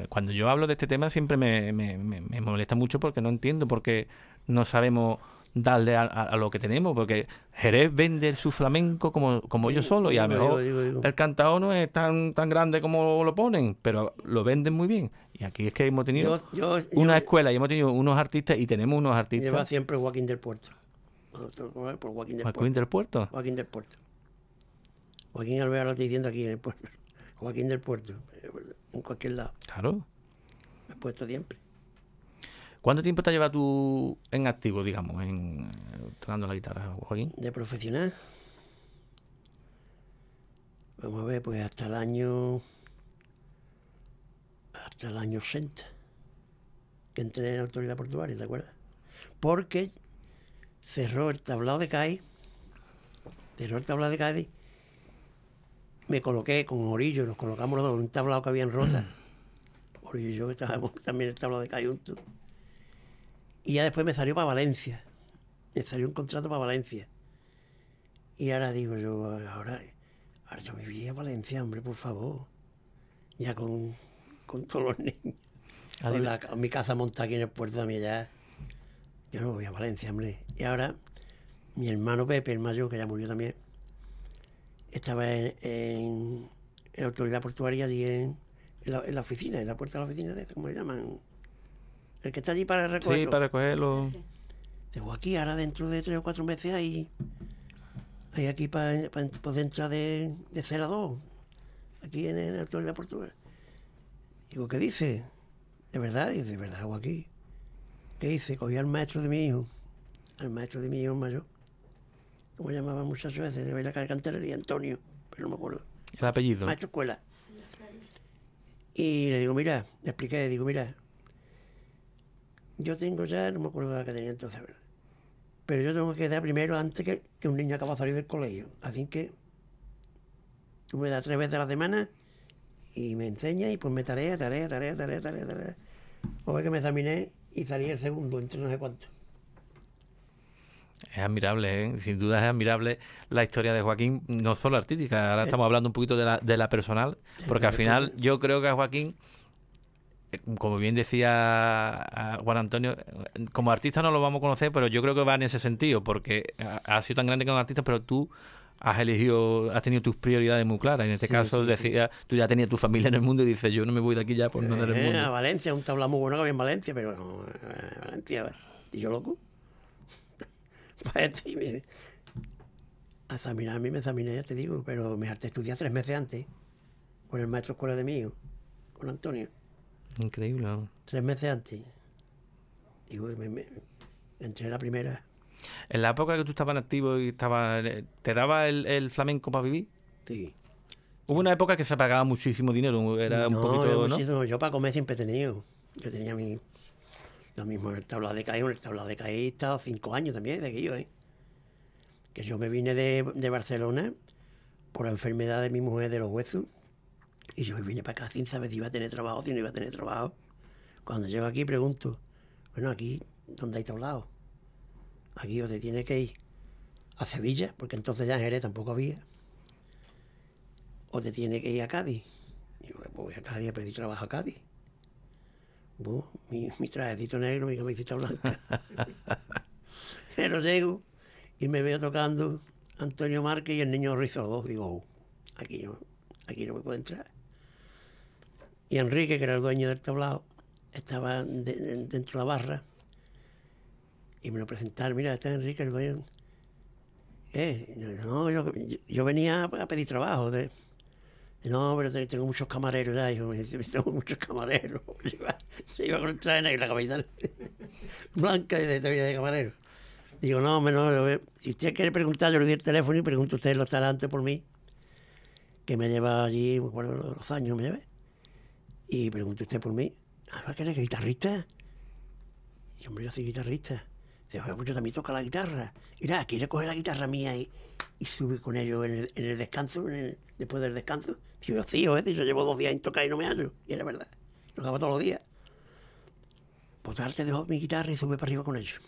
S1: cuando yo hablo de este tema siempre me, me, me molesta mucho porque no entiendo porque no sabemos darle a, lo que tenemos, porque Jerez vende su flamenco como, como yo solo, y a lo mejor el Cantao no es tan, tan grande como lo ponen, pero lo venden muy bien. Y aquí es que hemos tenido una escuela y hemos tenido unos artistas y tenemos unos artistas. Lleva siempre
S3: Joaquín del Puerto. Por Joaquín del Puerto. Joaquín del Puerto. Joaquín Alvear lo estoy diciendo aquí en el puerto. Joaquín del Puerto, eh, en cualquier lado. Claro. Me he puesto siempre.
S1: ¿Cuánto tiempo te lleva tú en activo, digamos, en, eh, tocando la guitarra, Joaquín? De
S3: profesional. Vamos a ver, pues hasta el año. hasta el año 60, que entré en la autoridad portuaria, ¿te acuerdas? Porque cerró el tablado de Cádiz, cerró el tablado de Cádiz, me coloqué con Orillo, nos colocamos los dos en un tablado que había en Rota. Orillo y yo que estábamos también en el tablado de Cádiz juntos y ya después me salió para Valencia. Me salió un contrato para Valencia. Y ahora digo yo, ahora, yo me voy a Valencia, hombre, por favor. Ya con, todos los niños. Ah, con, mi casa montada aquí en el puerto de allá. Yo no voy a Valencia, hombre. Y ahora mi hermano Pepe, el mayor, que ya murió también, estaba en, la autoridad portuaria allí en, la, oficina, en la puerta de la oficina, de, ¿cómo le llaman? que está allí para recogerlo. Sí, para recogerlo. Digo, aquí, ahora dentro de tres o cuatro meses hay, aquí para, pues dentro entrar de, de celador, aquí en, el actual de Portugal. Digo, ¿qué dice? ¿De verdad? de verdad hago aquí. ¿Qué dice? Cogí al maestro de mi hijo, al maestro de mi hijo mayor, como llamaba muchas veces, de la y Antonio, pero no me acuerdo. El apellido. Maestro escuela. Y le digo, mira, le expliqué, le digo, mira, yo tengo ya, no me acuerdo de la que tenía entonces, ¿verdad? pero yo tengo que dar primero antes que, un niño acaba de salir del colegio. Así que tú me das tres veces a la semana y me enseñas y pues me tarea, tarea, tarea, tarea, tarea, tarea. ve pues que me examiné y salí el segundo, entre no sé cuánto.
S1: Es admirable, ¿eh? sin duda es admirable la historia de Joaquín, no solo artística, ahora estamos hablando un poquito de la, de la personal, porque al final yo creo que a Joaquín como bien decía ah, Juan Antonio, como artista no lo vamos a conocer, pero yo creo que va en ese sentido, porque ha sido tan grande como artista, pero tú has elegido, has tenido tus prioridades muy claras. En este caso, decía, tú ya tenías tu familia en el mundo y dices, yo no me voy de aquí ya por no tener el eh, mundo. A Valencia,
S3: un tabla muy bueno que había en Valencia, pero eh, Valencia, y yo loco. y me, a mí me examiné, ya te digo, pero me harté estudiar tres meses antes con el maestro escuela de mío, con Antonio. Increíble. Tres meses antes. Y me, entré la primera.
S1: ¿En la época que tú estabas en activo y estaba, eh, te daba el, el flamenco para vivir? Sí. Hubo una época que se pagaba muchísimo dinero, era un poquito, ¿no?
S3: yo para comer siempre he tenido. Yo tenía mi, lo mismo en el tablado de caída, el tablado de caída he estado cinco años también, de aquello, ¿eh? Que yo me vine de, de Barcelona por la enfermedad de mi mujer de los huesos y yo me vine para acá sin saber si iba a tener trabajo, si no iba a tener trabajo. Cuando llego aquí pregunto, bueno, aquí, ¿dónde hay trabajo? Aquí o te tienes que ir a Sevilla, porque entonces ya en Jerez tampoco había. O te tienes que ir a Cádiz. Y yo, pues voy a Cádiz a pedir trabajo a Cádiz. mi, trajecito negro, mi camiseta blanca. Pero llego y me veo tocando Antonio Márquez y el niño dos Digo, oh, aquí no, aquí no me puedo entrar. Y Enrique, que era el dueño del tablado, estaba dentro de la barra y me lo presentaron. Mira, está Enrique, el dueño. ¿Qué? Yo, no, yo, venía a pedir trabajo. De, no, pero tengo muchos camareros ya. me tengo muchos camareros. Se iba, con el traje la capital blanca y de, de camarero. Digo, no, menos, si usted quiere preguntar, yo le di el teléfono y pregunto a usted los talantes por mí, que me lleva allí, bueno, los años me llevé. Y preguntó usted por mí, ¿ah, que eres guitarrista? Y hombre, yo soy guitarrista. Dice, oye, pues yo también toco la guitarra. Y nada, quiere coger la guitarra mía y, sube con ellos en el, descanso, después del descanso. Y yo, sí, ¿eh? yo llevo dos días en tocar y no me hallo. Y era verdad, tocaba todos los días. Pues tarde dejó mi guitarra y sube para arriba con ellos.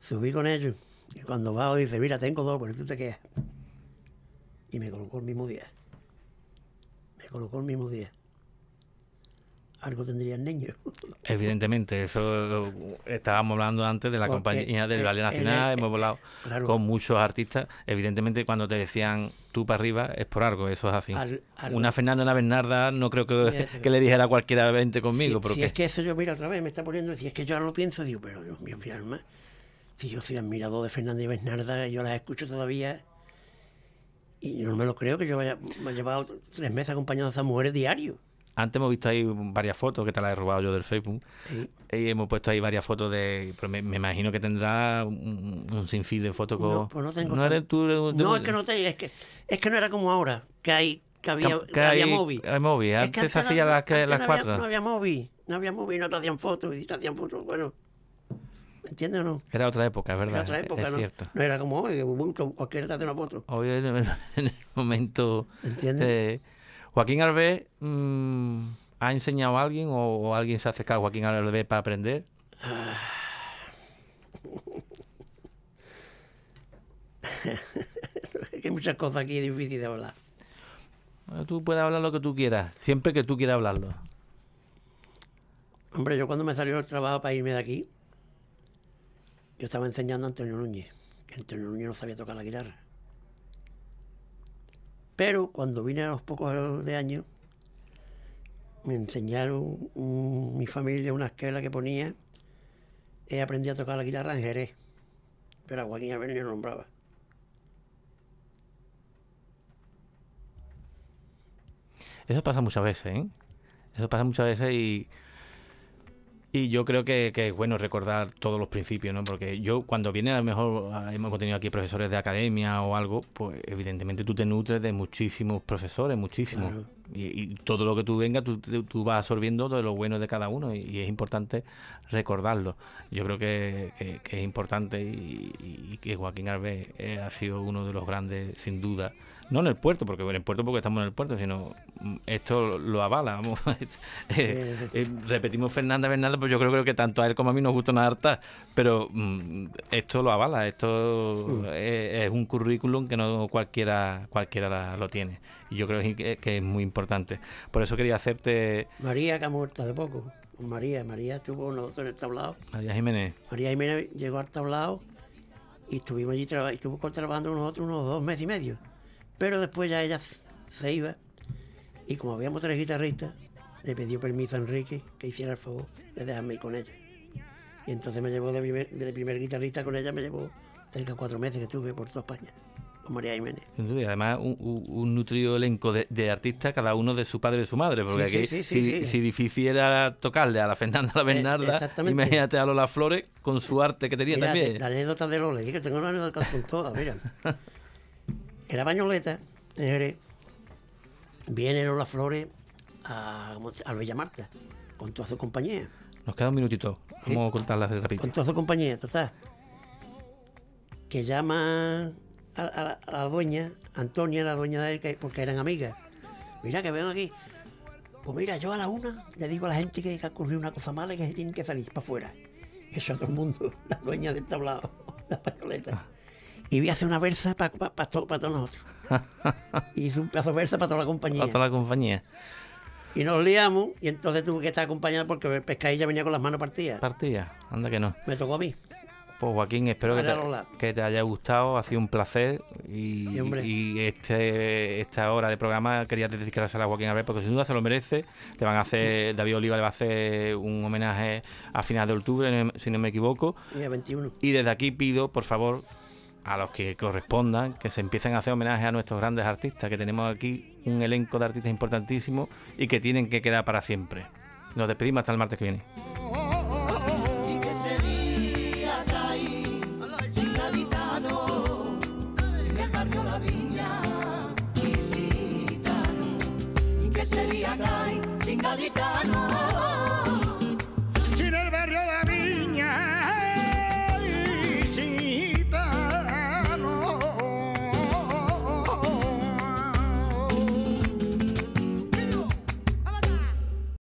S3: Subí con ellos. Y cuando va, dice, mira, tengo dos, pero tú te quedas. Y me colocó el mismo día. Me colocó el mismo día algo tendría el niño.
S1: Evidentemente, eso estábamos hablando antes de la compañía del Ballet Nacional, hemos hablado con muchos artistas. Evidentemente, cuando te decían tú para arriba, es por algo, eso es así. una Fernanda, una Bernarda, no creo que, le dijera cualquiera vente conmigo. porque... si es
S3: que eso yo, mira, otra vez me está poniendo, si es que yo ahora lo pienso, digo, pero Dios mío, mi alma, si yo soy admirador de Fernanda y Bernarda, yo las escucho todavía. Y no me lo creo que yo vaya, me haya llevado tres meses acompañando a esas mujeres diario.
S1: Antes hemos visto ahí varias fotos que te las he robado yo del Facebook. Y hemos puesto ahí varias fotos de. Pero me, imagino que tendrá un, sinfín de fotos. Con... No, pues no tengo. No, tú, no es que
S3: no te. Es que, es que no era como ahora, que hay. Que había, que, había móvil. Antes se hacía las, las cuatro. no había móvil. No había no te hacían fotos. Y te hacían fotos, bueno. ¿Entiendes o no?
S1: Era otra época, es ¿verdad? Era otra época, es ¿no? Cierto.
S3: No era como hoy, que cualquiera te hace una foto.
S1: Hoy en el momento. ¿Entiendes? Joaquín Alves mm, ha enseñado a alguien o, alguien se ha acercado a Joaquín Arbé para aprender.
S3: Hay muchas cosas aquí difíciles de hablar.
S1: tú puedes hablar lo que tú quieras, siempre que tú quieras hablarlo.
S3: Hombre, yo cuando me salió el trabajo para irme de aquí, yo estaba enseñando a Antonio Núñez. Antonio Núñez no sabía tocar la guitarra. Pero cuando vine a los pocos de años, me enseñaron mi familia una esquela que ponía. Y eh, aprendí a tocar la guitarra en Jerez. Pero a Joaquín lo nombraba.
S1: Eso pasa muchas veces, ¿eh? Eso pasa muchas veces y y yo creo que, es bueno recordar todos los principios, ¿no? Porque yo cuando viene, a lo mejor hemos tenido aquí profesores de academia o algo, pues evidentemente tú te nutres de muchísimos profesores, muchísimos. Y, todo lo que tú vengas tú, vas absorbiendo de lo bueno de cada uno y, es importante recordarlo. Yo creo que, es importante y, que Joaquín Arbe eh, ha sido uno de los grandes, sin duda, no en el puerto, porque en el puerto porque estamos en el puerto, sino mm, esto lo avala. Eh, eh, repetimos Fernanda Bernardo, pues yo creo, que tanto a él como a mí nos gusta una harta, pero mm, esto lo avala, esto es, un currículum que no cualquiera, cualquiera lo tiene. Y yo creo que, es muy importante. Por eso quería hacerte...
S3: María, que ha muerto hace poco. María, María estuvo con nosotros en el tablado.
S1: María Jiménez.
S3: María Jiménez llegó al tablado y estuvimos allí trabajando nosotros unos dos meses y medio pero después ya ella se iba y como habíamos tres guitarristas, le pidió permiso a Enrique que hiciera el favor de dejarme ir con ella. Y entonces me llevó de primer, primer guitarrista con ella, me llevó cerca cuatro meses que estuve por toda España. Con María Jiménez.
S1: Y además, un, nutrido elenco de, artistas, cada uno de su padre y de su madre, porque aquí, si, difícil era tocarle a la Fernanda la eh, Bernarda, imagínate a Lola Flores con su arte que tenía también. La
S3: anécdota de Lola, que tengo una anécdota con toda, mira. Que la bañoleta, viene vienen las flores a, a Marta, con toda su compañía.
S1: Nos queda un minutito, vamos a contarlas de rápido. Con toda su
S3: compañía, total. Que llama a, la dueña, Antonia, la dueña de él, porque eran amigas. Mira que vengo aquí. Pues mira, yo a la una le digo a la gente que, ha ocurrido una cosa mala y que se tienen que salir para afuera. Eso es todo mundo, la dueña del tablado, este la pañoleta. Ah y vi a hacer una versa para todos nosotros. y hice un pedazo versa para toda la compañía. Para toda la compañía. Y nos liamos, y entonces tuve que estar acompañado porque el pescadilla venía con las manos partidas. Partidas, anda que no. Me tocó a mí.
S1: Pues Joaquín, espero que te, que te, haya gustado, ha sido un placer y, este esta hora de programa quería dedicársela a Joaquín ver porque sin duda se lo merece. ...te van a hacer David Oliva le va a hacer un homenaje a final de octubre, si no me equivoco. Y a 21. Y desde aquí pido, por favor, a los que correspondan, que se empiecen a hacer homenaje a nuestros grandes artistas, que tenemos aquí un elenco de artistas importantísimos y que tienen que quedar para siempre. Nos despedimos hasta el martes que viene.